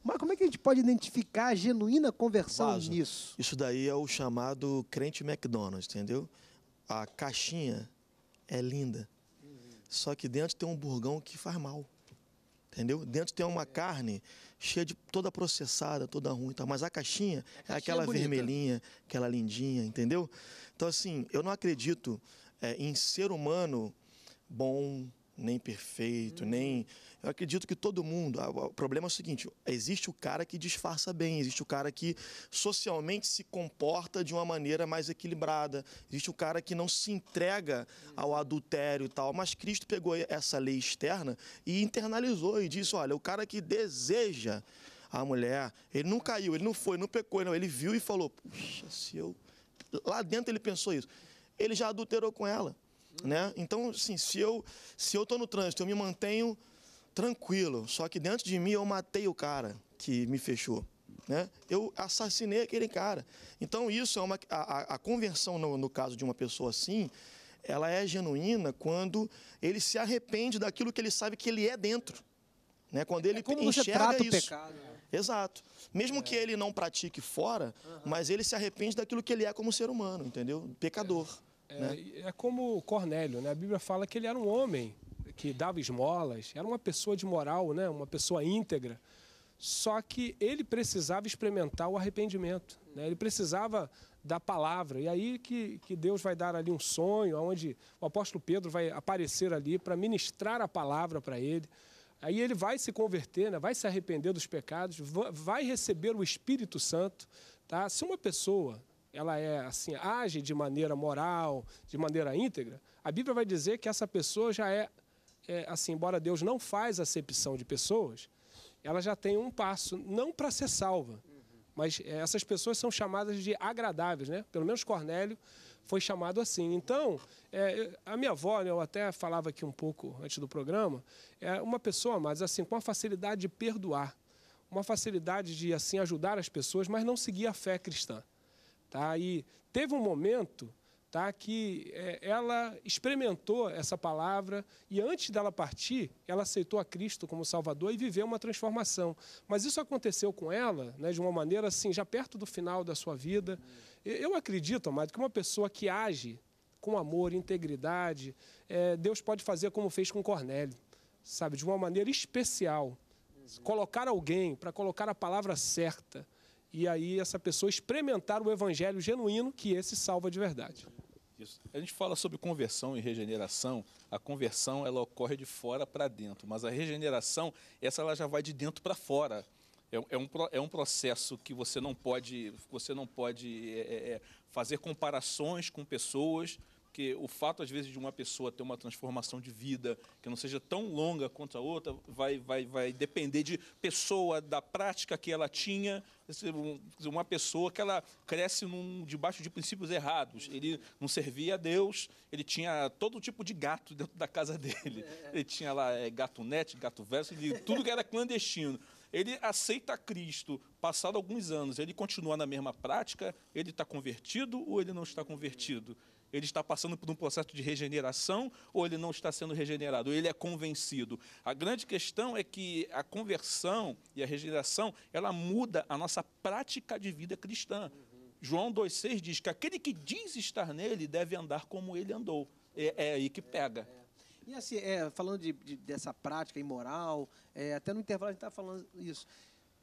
Mas como é que a gente pode identificar a genuína conversão Vaso. nisso? Isso daí é o chamado crente McDonald's, entendeu? A caixinha é linda. Uhum. Só que dentro tem um burgão que faz mal. Entendeu? Dentro tem uma carne cheia de toda processada, toda ruim, tá? mas a caixinha, a é caixinha é aquela é vermelhinha, aquela lindinha, entendeu? Então, assim, eu não acredito é, em ser humano bom, nem perfeito, hum. nem eu acredito que todo mundo. Ah, o problema é o seguinte: existe o cara que disfarça bem, existe o cara que socialmente se comporta de uma maneira mais equilibrada, existe o cara que não se entrega ao adultério e tal. Mas Cristo pegou essa lei externa e internalizou e disse: olha, o cara que deseja a mulher, ele não caiu, ele não foi, não pecou, não. Ele viu e falou: puxa, se eu. Lá dentro ele pensou isso. Ele já adulterou com ela. Né? Então, assim, se eu estou se eu no trânsito, eu me mantenho tranquilo, só que dentro de mim eu matei o cara que me fechou. Né? Eu assassinei aquele cara. Então isso é uma a, a conversão no, no caso de uma pessoa assim, ela é genuína quando ele se arrepende daquilo que ele sabe que ele é dentro, né? Quando é ele é como enxerga você trata isso. O pecado, né? Exato. Mesmo é. que ele não pratique fora, uhum. mas ele se arrepende daquilo que ele é como ser humano, entendeu? Pecador. É, né? é, é como Cornélio, né? A Bíblia fala que ele era um homem que dava esmolas, era uma pessoa de moral, né? uma pessoa íntegra. Só que ele precisava experimentar o arrependimento, né? ele precisava da palavra. E aí que, que Deus vai dar ali um sonho, onde o apóstolo Pedro vai aparecer ali para ministrar a palavra para ele. Aí ele vai se converter, né? vai se arrepender dos pecados, vai receber o Espírito Santo. Tá? Se uma pessoa ela é assim, age de maneira moral, de maneira íntegra, a Bíblia vai dizer que essa pessoa já é é, assim, embora Deus não faz acepção de pessoas, ela já tem um passo, não para ser salva, mas é, essas pessoas são chamadas de agradáveis, né? Pelo menos Cornélio foi chamado assim. Então, é, a minha avó, né, eu até falava aqui um pouco antes do programa, é uma pessoa, mas assim, com a facilidade de perdoar, uma facilidade de assim ajudar as pessoas, mas não seguir a fé cristã. Tá? E teve um momento tá? que é, ela experimentou essa palavra e antes dela partir, ela aceitou a Cristo como Salvador e viveu uma transformação. Mas isso aconteceu com ela né, de uma maneira assim, já perto do final da sua vida. Eu acredito, amado, que uma pessoa que age com amor, integridade, é, Deus pode fazer como fez com Cornélio, sabe, de uma maneira especial. Colocar alguém para colocar a palavra certa e aí essa pessoa experimentar o evangelho genuíno que esse salva de verdade. Isso. A gente fala sobre conversão e regeneração. A conversão ela ocorre de fora para dentro, mas a regeneração essa ela já vai de dentro para fora. É, é, um, é um processo que você não pode você não pode é, é, é fazer comparações com pessoas porque o fato, às vezes, de uma pessoa ter uma transformação de vida que não seja tão longa quanto a outra, vai, vai, vai depender de pessoa, da prática que ela tinha, uma pessoa que ela cresce num, debaixo de princípios errados. Ele não servia a Deus, ele tinha todo tipo de gato dentro da casa dele. É. Ele tinha lá é, gato net, gato verso, ele, tudo que era clandestino. Ele aceita Cristo, passado alguns anos, ele continua na mesma prática, ele está convertido ou ele não está convertido? ele está passando por um processo de regeneração ou ele não está sendo regenerado, ele é convencido. A grande questão é que a conversão e a regeneração, ela muda a nossa prática de vida cristã. João 2,6 diz que aquele que diz estar nele deve andar como ele andou. É, é aí que pega. É, é. E assim, é, falando de, de, dessa prática imoral, é, até no intervalo a gente estava tá falando isso.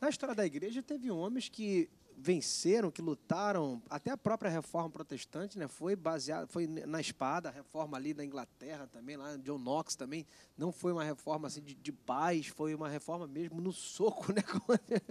Na história da igreja teve homens que venceram, que lutaram, até a própria reforma protestante, né, foi baseada, foi na espada, a reforma ali da Inglaterra também, lá John Knox também, não foi uma reforma assim de, de paz, foi uma reforma mesmo no soco, né? É,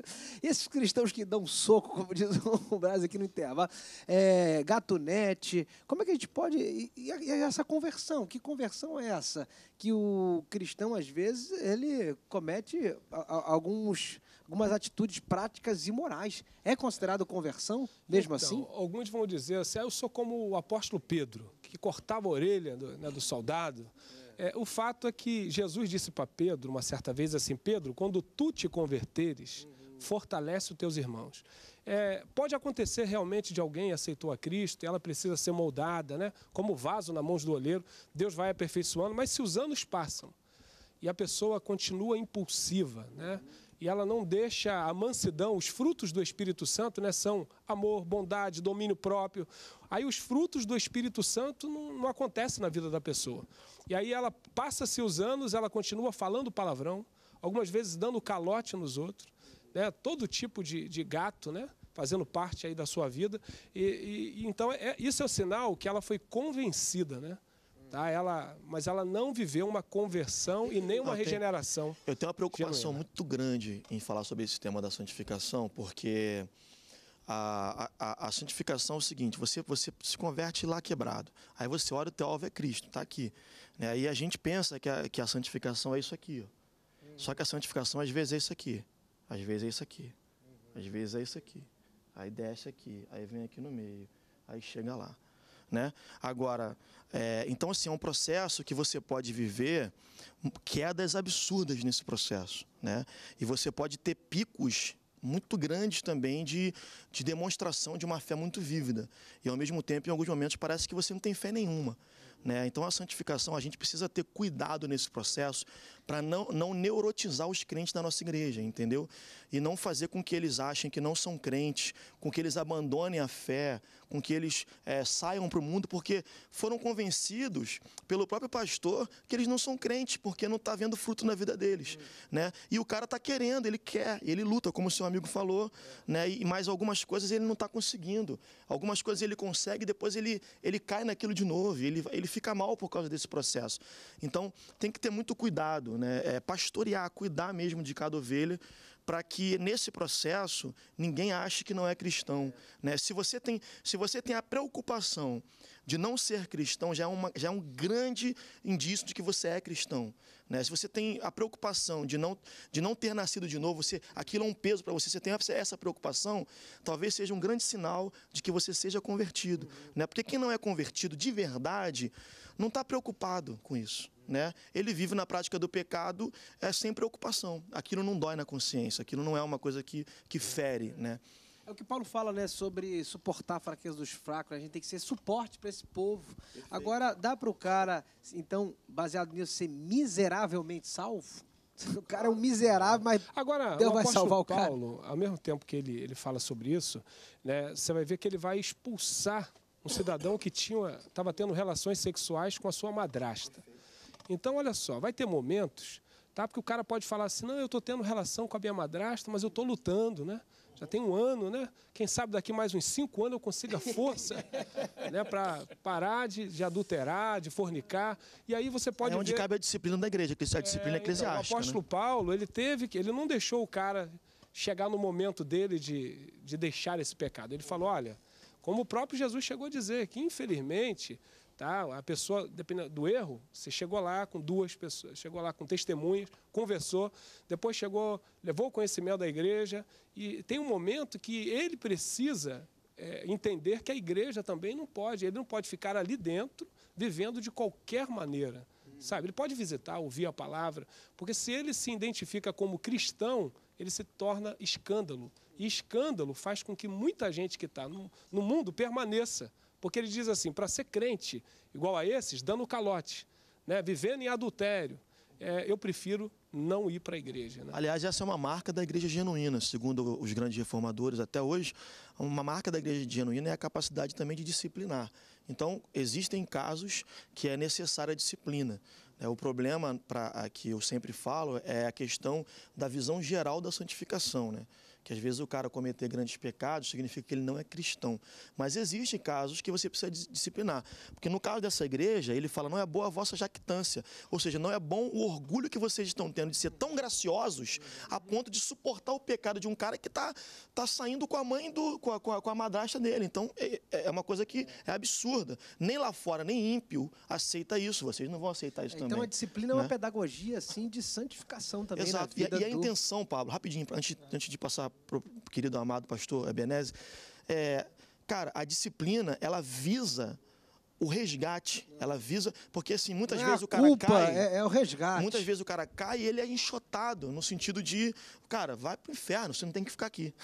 esses cristãos que dão soco, como diz o Brasil aqui no intervalo, é, gatunete, como é que a gente pode e, e essa conversão? Que conversão é essa que o cristão às vezes ele comete alguns algumas atitudes práticas e morais. É considerado conversão, mesmo então, assim? Alguns vão dizer assim, ah, eu sou como o apóstolo Pedro, que cortava a orelha do, né, do soldado. É, o fato é que Jesus disse para Pedro uma certa vez assim: Pedro, quando tu te converteres, fortalece os teus irmãos. É, pode acontecer realmente de alguém aceitou a Cristo e ela precisa ser moldada, né? Como vaso na mão do olheiro, Deus vai aperfeiçoando, mas se os anos passam e a pessoa continua impulsiva, né? e ela não deixa a mansidão, os frutos do Espírito Santo, né, são amor, bondade, domínio próprio. Aí os frutos do Espírito Santo não, não acontecem na vida da pessoa. E aí ela passa-se os anos, ela continua falando palavrão, algumas vezes dando calote nos outros, né, todo tipo de, de gato, né? fazendo parte aí da sua vida. E, e então é, isso é o sinal que ela foi convencida, né? Tá? Ela, mas ela não viveu uma conversão e nem uma eu regeneração. eu tenho uma preocupação genuína. muito grande em falar sobre esse tema da santificação, porque a, a, a, santificação é o seguinte: você, você se converte lá quebrado. Aí você olha, o teu alvo é Cristo, está aqui. Né? E a gente pensa que a, que a santificação é isso aqui. Ó. Uhum. Só que a santificação às vezes é isso aqui, às vezes é isso aqui, uhum. às vezes é isso aqui. Aí desce aqui, aí vem aqui no meio, aí chega lá. Né? Agora, é, então assim, é um processo que você pode viver quedas absurdas nesse processo. Né? E você pode ter picos muito grandes também de, de demonstração de uma fé muito vívida. E ao mesmo tempo, em alguns momentos, parece que você não tem fé nenhuma. Né? Então a santificação, a gente precisa ter cuidado nesse processo para não, não neurotizar os crentes da nossa igreja, entendeu? E não fazer com que eles achem que não são crentes, com que eles abandonem a fé, com que eles é, saiam para o mundo, porque foram convencidos pelo próprio pastor que eles não são crentes, porque não está vendo fruto na vida deles, né? E o cara está querendo, ele quer, ele luta, como o seu amigo falou, né? E mais algumas coisas ele não está conseguindo, algumas coisas ele consegue, depois ele ele cai naquilo de novo, ele ele fica mal por causa desse processo. Então tem que ter muito cuidado né? É pastorear, cuidar mesmo de cada ovelha, para que nesse processo ninguém ache que não é cristão, né? Se você tem, se você tem a preocupação de não ser cristão, já é, uma, já é um grande indício de que você é cristão, né? Se você tem a preocupação de não, de não ter nascido de novo, você, aquilo é um peso para você, você tem essa preocupação, talvez seja um grande sinal de que você seja convertido, né? Porque quem não é convertido de verdade não está preocupado com isso né, ele vive na prática do pecado é, sem preocupação. Aquilo não dói na consciência, aquilo não é uma coisa que, que fere. Né? É o que Paulo fala, né, sobre suportar a fraqueza dos fracos. A gente tem que ser suporte para esse povo. Perfeito. Agora, dá para o cara, então, baseado nisso, ser miseravelmente salvo? O cara é um miserável, mas Agora, Deus vai salvar o cara. Paulo, ao mesmo tempo que ele, ele fala sobre isso, né, você vai ver que ele vai expulsar um cidadão que tinha estava tendo relações sexuais com a sua madrasta. Então, olha só, vai ter momentos, tá? Porque o cara pode falar assim, não, eu estou tendo relação com a minha madrasta, mas eu estou lutando, né? Já tem um ano, né? Quem sabe daqui mais uns cinco anos eu consiga força né? para parar de, de, adulterar, de fornicar. E aí você pode. É onde ver... cabe a disciplina da igreja, que isso é a disciplina é, eclesiástica. Então, o né? apóstolo né? Paulo, ele teve que. Ele não deixou o cara chegar no momento dele de, de deixar esse pecado. Ele falou: olha, como o próprio Jesus chegou a dizer, que infelizmente Tá? A pessoa, dependendo do erro, você chegou lá com duas pessoas, chegou lá com testemunhas, conversou, depois chegou, levou o conhecimento da igreja e tem um momento que ele precisa é, entender que a igreja também não pode, ele não pode ficar ali dentro vivendo de qualquer maneira, sabe? Ele pode visitar, ouvir a palavra, porque se ele se identifica como cristão, ele se torna escândalo. E escândalo faz com que muita gente que está no, no mundo permaneça, porque ele diz assim: para ser crente igual a esses, dando calote, né? vivendo em adultério, é, eu prefiro não ir para a igreja. Né? Aliás, essa é uma marca da igreja genuína, segundo os grandes reformadores até hoje. Uma marca da igreja genuína é a capacidade também de disciplinar. Então, existem casos que é necessária a disciplina. Né? O problema para que eu sempre falo é a questão da visão geral da santificação. Né? que às vezes o cara cometer grandes pecados significa que ele não é cristão. Mas existem casos que você precisa disciplinar. Porque no caso dessa igreja, ele fala: não é boa a vossa jactância. Ou seja, não é bom o orgulho que vocês estão tendo de ser tão graciosos a ponto de suportar o pecado de um cara que está tá saindo com a mãe, do, com, a, com a, com a madrasta dele. Então é, é, é, uma coisa que é absurda. Nem lá fora, nem ímpio aceita isso. Vocês não vão aceitar isso é, então também. Então a disciplina né? é uma né? pedagogia assim, de santificação também. Né? Exato. E, e, a do... intenção, Pablo, rapidinho, antes, antes de passar pro querido amado pastor Ebenezer, é, cara, a disciplina, ela visa o resgate, ela visa, porque assim, muitas é vezes o cara culpa, cai. É, é o resgate. Muitas vezes o cara cai e ele é enxotado, no sentido de, cara, vai pro inferno, você não tem que ficar aqui.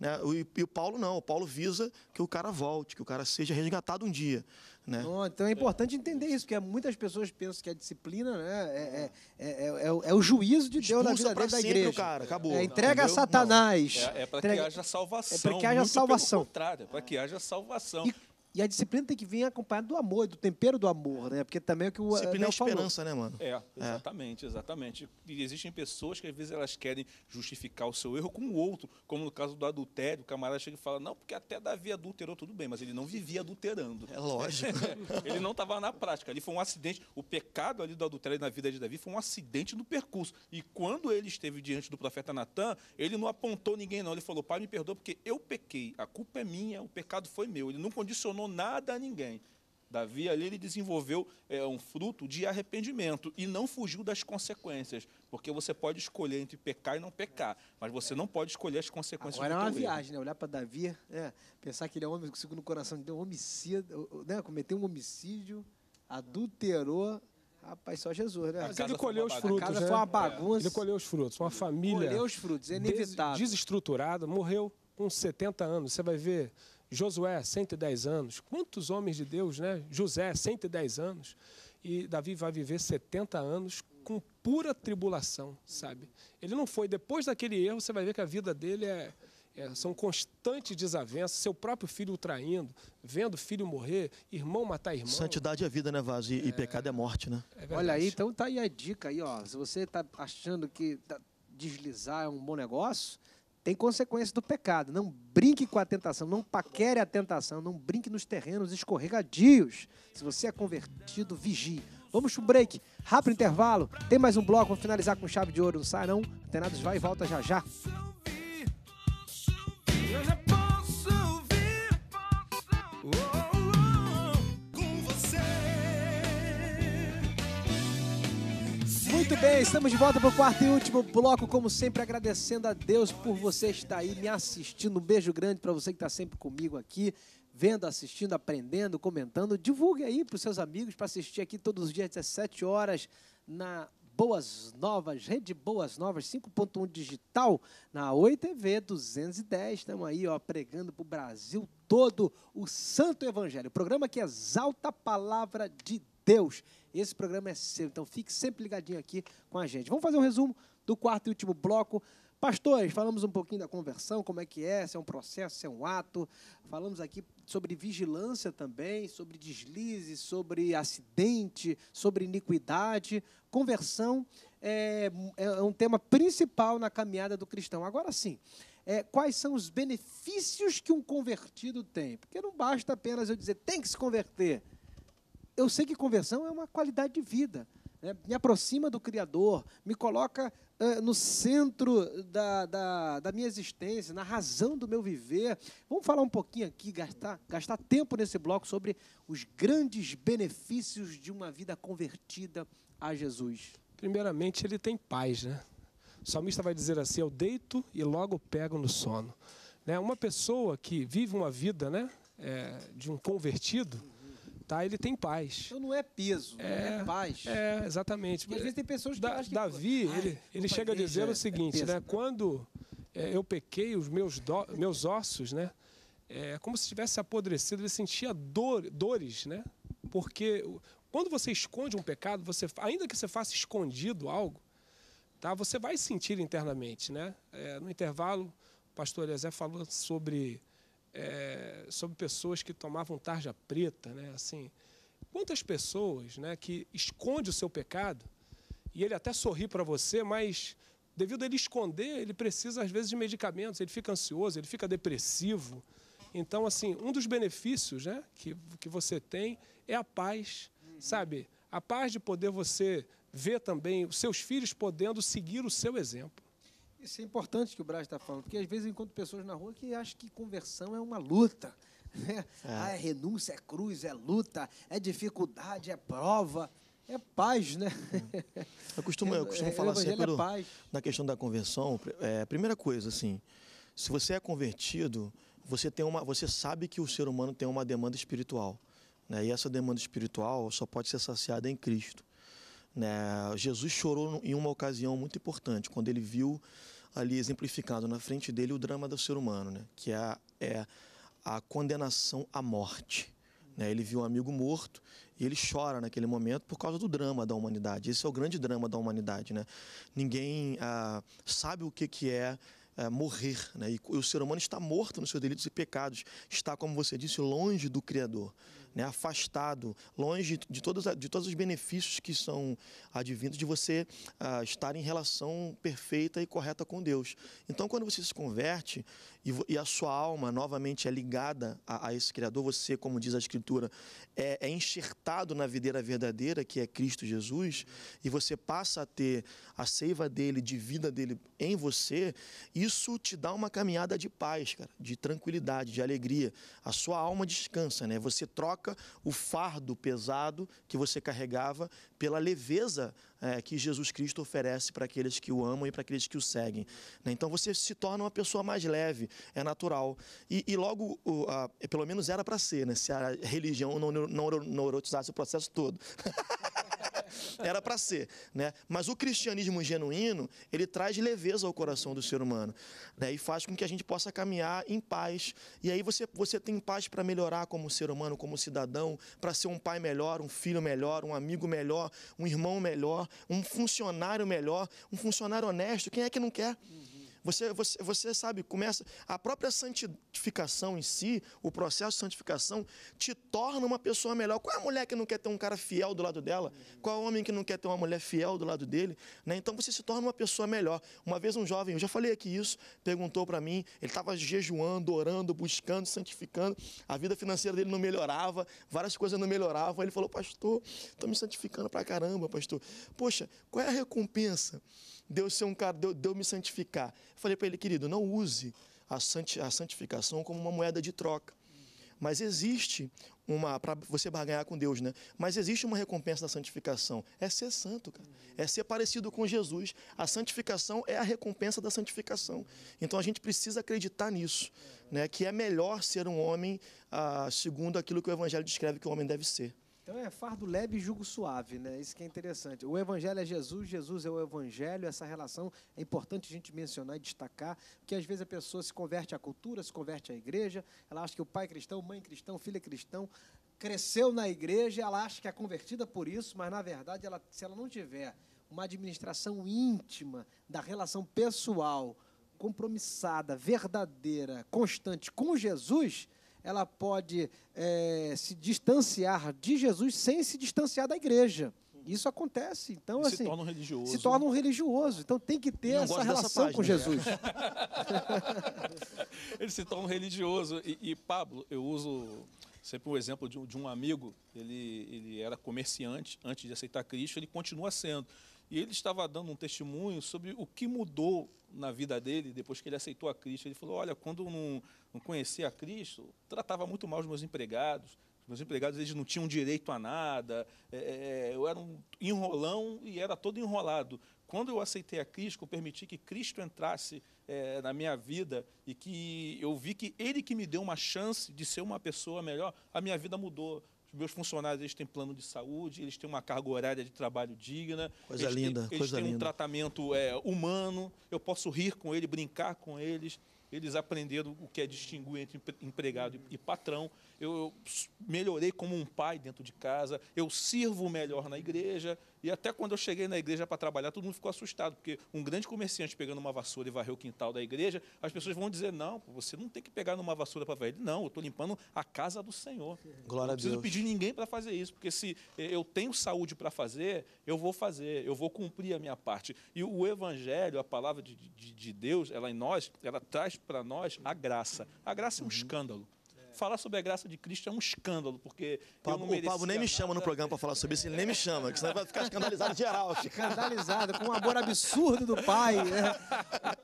Né? E, e o Paulo não, o Paulo visa que o cara volte, que o cara seja resgatado um dia. Né? então é importante entender isso, porque muitas pessoas pensam que a disciplina né, é, é, é, é o juízo de Deus Expulsa na vida dentro da igreja. O cara, acabou. É, entrega não, a Satanás. Não. É, para entrega... que haja salvação. É para que haja salvação. Contrário, é para que haja salvação. E e a disciplina tem que vir acompanhada do amor, do tempero do amor, né? Porque também é o que o Disciplina é esperança, falou. né, mano? É, é. exatamente, é. exatamente. E existem pessoas que às vezes elas querem justificar o seu erro com o outro, como no caso do adultério, o camarada chega e fala: "Não, porque até Davi adulterou tudo bem, mas ele não vivia adulterando". É lógico. ele não estava na prática, ali foi um acidente, o pecado ali do adultério na vida de Davi foi um acidente no percurso. E quando ele esteve diante do profeta Natan, ele não apontou ninguém não, ele falou: "Pai, me perdoa porque eu pequei, a culpa é minha, o pecado foi meu". Ele não condicionou nada a ninguém. Davi ali ele desenvolveu é, um fruto de arrependimento e não fugiu das consequências, porque você pode escolher entre pecar e não pecar, mas você não pode escolher as consequências. Agora é uma viagem, né? olhar para Davi, é, pensar que ele é homem segundo o coração de Deus, é homicida, né? cometeu um homicídio, adulterou, Rapaz, só Jesus, né? Mas ele colheu os frutos. A casa né? foi uma bagunça. Ele colheu os frutos. Uma família. Colheu os frutos, é inevitável. Des desestruturada, morreu com 70 anos. Você vai ver Josué, 110 anos. Quantos homens de Deus, né? José, 110 anos. E Davi vai viver 70 anos com pura tribulação, sabe? Ele não foi. Depois daquele erro, você vai ver que a vida dele é, é, são constantes desavenças, seu próprio filho o traindo, vendo o filho morrer, irmão matar irmão. Santidade é vida, né, Vaz? E, é... e pecado é morte, né? É Olha aí, então tá aí a dica aí, ó. Se você tá achando que tá, deslizar é um bom negócio, tem consequência do pecado. Não brinque com a tentação, não paquere a tentação, não brinque nos terrenos escorregadios. Se você é convertido, vigie. Vamos para o break, rápido intervalo. Tem mais um bloco, vou finalizar com chave de ouro. Não sai não. Atenados vai e volta já já. bem, estamos de volta para o quarto e último bloco, como sempre, agradecendo a Deus por você estar aí me assistindo. Um beijo grande para você que está sempre comigo aqui, vendo, assistindo, aprendendo, comentando. Divulgue aí para os seus amigos para assistir aqui todos os dias, às 17 horas, na Boas Novas, Rede Boas Novas 5.1 Digital, na Oi TV 210. Estamos aí, ó, pregando para o Brasil todo o Santo Evangelho. O programa que exalta a palavra de Deus. Esse programa é seu, então fique sempre ligadinho aqui com a gente. Vamos fazer um resumo do quarto e último bloco. Pastores, falamos um pouquinho da conversão, como é que é, se é um processo, se é um ato. Falamos aqui sobre vigilância também, sobre deslize, sobre acidente, sobre iniquidade. Conversão é, é um tema principal na caminhada do cristão. Agora sim, é, quais são os benefícios que um convertido tem? Porque não basta apenas eu dizer tem que se converter eu sei que conversão é uma qualidade de vida. Né? Me aproxima do Criador, me coloca uh, no centro da, da, da, minha existência, na razão do meu viver. Vamos falar um pouquinho aqui, gastar, gastar tempo nesse bloco sobre os grandes benefícios de uma vida convertida a Jesus. Primeiramente, ele tem paz, né? O salmista vai dizer assim: Eu deito e logo pego no sono. Né? Uma pessoa que vive uma vida né, é, de um convertido tá? Ele tem paz. Então não é peso, é, é paz. É, exatamente. Porque às vezes tem pessoas que da, que... Davi, Ai, ele, ele chega a dizer é, o seguinte, né, é né? Quando eu pequei, os meus, do, meus ossos, né? É como se tivesse apodrecido, ele sentia dor, dores, né? Porque quando você esconde um pecado, você, ainda que você faça escondido algo, tá? Você vai sentir internamente, né? É, no intervalo, o pastor Eliezer falou sobre é, sobre pessoas que tomavam tarja preta, né? Assim, quantas pessoas, né, que esconde o seu pecado e ele até sorri para você, mas devido a ele esconder, ele precisa às vezes de medicamentos, ele fica ansioso, ele fica depressivo. Então, assim, um dos benefícios, né, que que você tem é a paz, uhum. sabe? A paz de poder você ver também os seus filhos podendo seguir o seu exemplo. Isso é importante que o Braz está falando, porque às vezes eu encontro pessoas na rua que acham que conversão é uma luta. Né? É. Ah, é renúncia, é cruz, é luta, é dificuldade, é prova, é paz, né? Eu costumo, eu costumo é, falar sempre é paz. na questão da conversão. É, primeira coisa, assim, se você é convertido, você, tem uma, você sabe que o ser humano tem uma demanda espiritual. Né? E essa demanda espiritual só pode ser saciada em Cristo. Né? Jesus chorou em uma ocasião muito importante, quando ele viu ali exemplificado na frente dele o drama do ser humano, né? que é a, é a condenação à morte. Né? Ele viu um amigo morto e ele chora naquele momento por causa do drama da humanidade. Esse é o grande drama da humanidade. Né? Ninguém ah, sabe o que, que é é, morrer. Né? E o ser humano está morto nos seus delitos e pecados, está, como você disse, longe do Criador né, afastado, longe de todos, de todos os benefícios que são advindos de você ah, estar em relação perfeita e correta com Deus. Então, quando você se converte e, a sua alma novamente é ligada a, a, esse Criador, você, como diz a Escritura, é, é enxertado na videira verdadeira, que é Cristo Jesus, e você passa a ter a seiva dele, de vida dele em você, isso te dá uma caminhada de paz, cara, de tranquilidade, de alegria. A sua alma descansa, né? Você troca o fardo pesado que você carregava pela leveza é, que Jesus Cristo oferece para aqueles que o amam e para aqueles que o seguem. Né? Então você se torna uma pessoa mais leve, é natural. E, e logo, o, a, pelo menos era para ser, né? se a religião não, não, não neurotizasse o processo todo. era para ser. Né? Mas o cristianismo genuíno, ele traz leveza ao coração do ser humano né? e faz com que a gente possa caminhar em paz. E aí você, você tem paz para melhorar como ser humano, como cidadão, para ser um pai melhor, um filho melhor, um amigo melhor, um irmão melhor, um funcionário melhor, um funcionário honesto. Quem é que não quer? Uhum. Você, você, você sabe, começa. A própria santificação em si, o processo de santificação, te torna uma pessoa melhor. Qual é a mulher que não quer ter um cara fiel do lado dela? Qual é o homem que não quer ter uma mulher fiel do lado dele? Né? Então você se torna uma pessoa melhor. Uma vez um jovem, eu já falei aqui isso, perguntou para mim, ele estava jejuando, orando, buscando, santificando, a vida financeira dele não melhorava, várias coisas não melhoravam. Ele falou, pastor, estou me santificando para caramba, pastor. Poxa, qual é a recompensa? Deus ser um cara, Deus, Deus me santificar. Eu falei para ele, querido, não use a, santi, a santificação como uma moeda de troca. Mas existe uma. para você barganhar com Deus, né? Mas existe uma recompensa da santificação. É ser santo, cara. É ser parecido com Jesus. A santificação é a recompensa da santificação. Então a gente precisa acreditar nisso, né? Que é melhor ser um homem ah, segundo aquilo que o Evangelho descreve que o homem deve ser. Então é fardo leve e jugo suave, né? Isso que é interessante. O Evangelho é Jesus, Jesus é o Evangelho. Essa relação é importante a gente mencionar e destacar, porque às vezes a pessoa se converte à cultura, se converte à igreja, ela acha que o pai é cristão, mãe é cristão, filho é cristão, cresceu na igreja, ela acha que é convertida por isso, mas na verdade, ela, se ela não tiver uma administração íntima da relação pessoal, compromissada, verdadeira, constante com Jesus, ela pode é, se distanciar de Jesus sem se distanciar da igreja. Isso acontece. Então, e assim. Se torna um religioso. Se torna um religioso. Então tem que ter essa relação com Jesus. ele se torna um religioso. E, e, Pablo, eu uso sempre o exemplo de um, de um amigo. Ele, ele era comerciante antes de aceitar Cristo, ele continua sendo. E ele estava dando um testemunho sobre o que mudou na vida dele, depois que ele aceitou a Cristo, ele falou: Olha, quando eu não, não conhecia a Cristo, tratava muito mal os meus empregados. Os meus empregados eles não tinham direito a nada, é, é, é, eu era um enrolão e era todo enrolado. Quando eu aceitei a Cristo, eu permiti que Cristo entrasse é, na minha vida e que eu vi que Ele que me deu uma chance de ser uma pessoa melhor, a minha vida mudou meus funcionários eles têm plano de saúde, eles têm uma carga horária de trabalho digna. Coisa linda, têm, eles têm um tratamento é, humano, eu posso rir com ele, brincar com eles. Eles aprenderam o que é distinguir entre empregado e patrão. Eu, eu melhorei como um pai dentro de casa, eu sirvo melhor na igreja, e até quando eu cheguei na igreja para trabalhar, todo mundo ficou assustado, porque um grande comerciante pegando uma vassoura e varreu o quintal da igreja, as pessoas vão dizer: não, você não tem que pegar numa vassoura para varrer. Não, eu estou limpando a casa do Senhor. Glória a Deus. Não preciso pedir ninguém para fazer isso, porque se eh, eu tenho saúde para fazer, eu vou fazer, eu vou cumprir a minha parte. E o Evangelho, a palavra de, de, de Deus, ela em nós, ela traz para nós a graça. A graça é um uhum. escândalo falar sobre a graça de Cristo é um escândalo, porque. Pablo, o Pablo nem me chama no programa para falar sobre isso, ele nem me chama, que senão vai ficar escandalizado geral. Escandalizado, com o amor absurdo do pai. Né?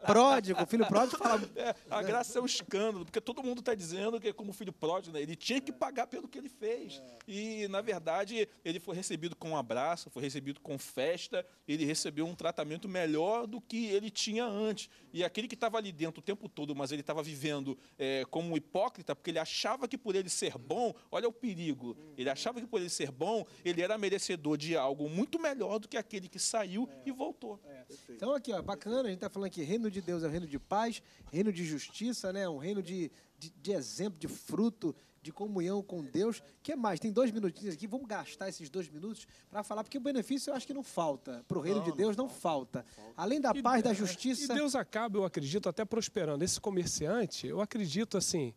pródigo, o filho pródigo fala. É, a graça é um escândalo, porque todo mundo está dizendo que, como filho pródigo, né, ele tinha que pagar pelo que ele fez. E, na verdade, ele foi recebido com um abraço, foi recebido com festa, ele recebeu um tratamento melhor do que ele tinha antes. E aquele que estava ali dentro o tempo todo, mas ele estava vivendo é, como um hipócrita, porque ele achava que por ele ser bom, olha o perigo, ele achava que por ele ser bom, ele era merecedor de algo muito melhor do que aquele que saiu é. e voltou. É. Então, aqui, ó, bacana, a gente está falando aqui, reino de Deus é um reino de paz, reino de justiça, né? um reino de, de, de exemplo, de fruto, de comunhão com Deus. O que mais? Tem dois minutinhos aqui, vamos gastar esses dois minutos para falar, porque o benefício eu acho que não falta. Para o reino não, de Deus não, não falta. falta. Além da e, paz, da justiça. E Deus acaba, eu acredito, até prosperando. Esse comerciante, eu acredito assim,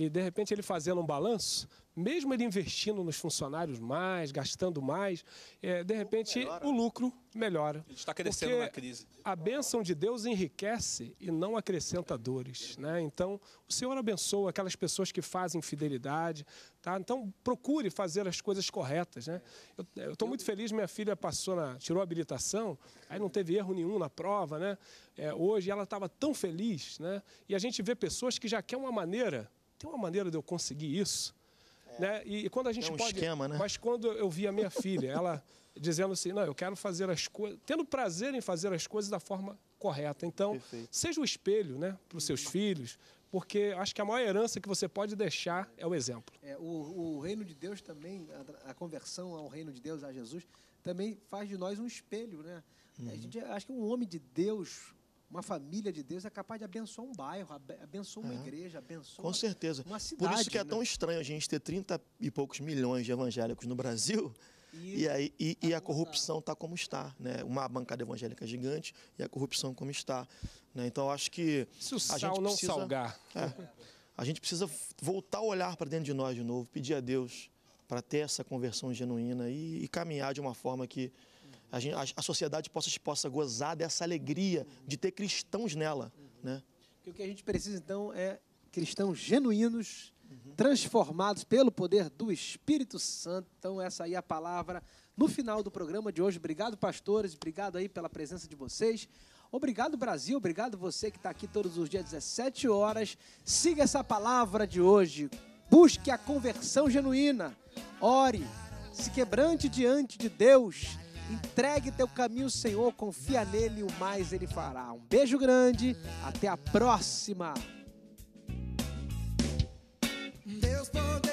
e de repente ele fazendo um balanço, mesmo ele investindo nos funcionários mais, gastando mais, é, de repente o, o lucro melhora. Ele está crescendo na crise. A bênção de Deus enriquece e não acrescenta dores. Né? Então, o Senhor abençoa aquelas pessoas que fazem fidelidade. Tá? Então, procure fazer as coisas corretas. Né? Eu estou muito feliz, minha filha passou na, tirou a habilitação, aí não teve erro nenhum na prova. Né? É, hoje ela estava tão feliz. Né? E a gente vê pessoas que já querem uma maneira tem uma maneira de eu conseguir isso? É. Né? E, e, quando a gente é um pode. Esquema, né? Mas quando eu vi a minha filha, ela dizendo assim: não, eu quero fazer as coisas, tendo prazer em fazer as coisas da forma correta. Então, Perfeito. seja o espelho né, para os seus uhum. filhos, porque acho que a maior herança que você pode deixar é o exemplo. É, o, o reino de Deus também, a, a, conversão ao reino de Deus, a Jesus, também faz de nós um espelho. Né? Uhum. A gente acha que um homem de Deus, uma família de Deus é capaz de abençoar um bairro, abençoar uma é. igreja, abençoar Com certeza. uma cidade. Por isso que é né? tão estranho a gente ter 30 e poucos milhões de evangélicos no Brasil e, e, aí, e, tá e a corrupção está como está. Né? Uma bancada evangélica gigante e a corrupção como está. Né? Então, acho que... Se o sal não precisa, salgar. É, a gente precisa voltar a olhar para dentro de nós de novo, pedir a Deus para ter essa conversão genuína e, e caminhar de uma forma que a, gente, a, a sociedade possa, possa gozar dessa alegria de ter cristãos nela. Uhum. Né? Porque o que a gente precisa, então, é cristãos genuínos, uhum. transformados pelo poder do Espírito Santo. Então, essa aí é a palavra no final do programa de hoje. Obrigado, pastores. Obrigado aí pela presença de vocês. Obrigado, Brasil. Obrigado você que está aqui todos os dias, 17 horas. Siga essa palavra de hoje. Busque a conversão genuína. Ore. Se quebrante diante de Deus Entregue teu caminho, Senhor, confia nele, o mais ele fará. Um beijo grande, até a próxima. Deus pode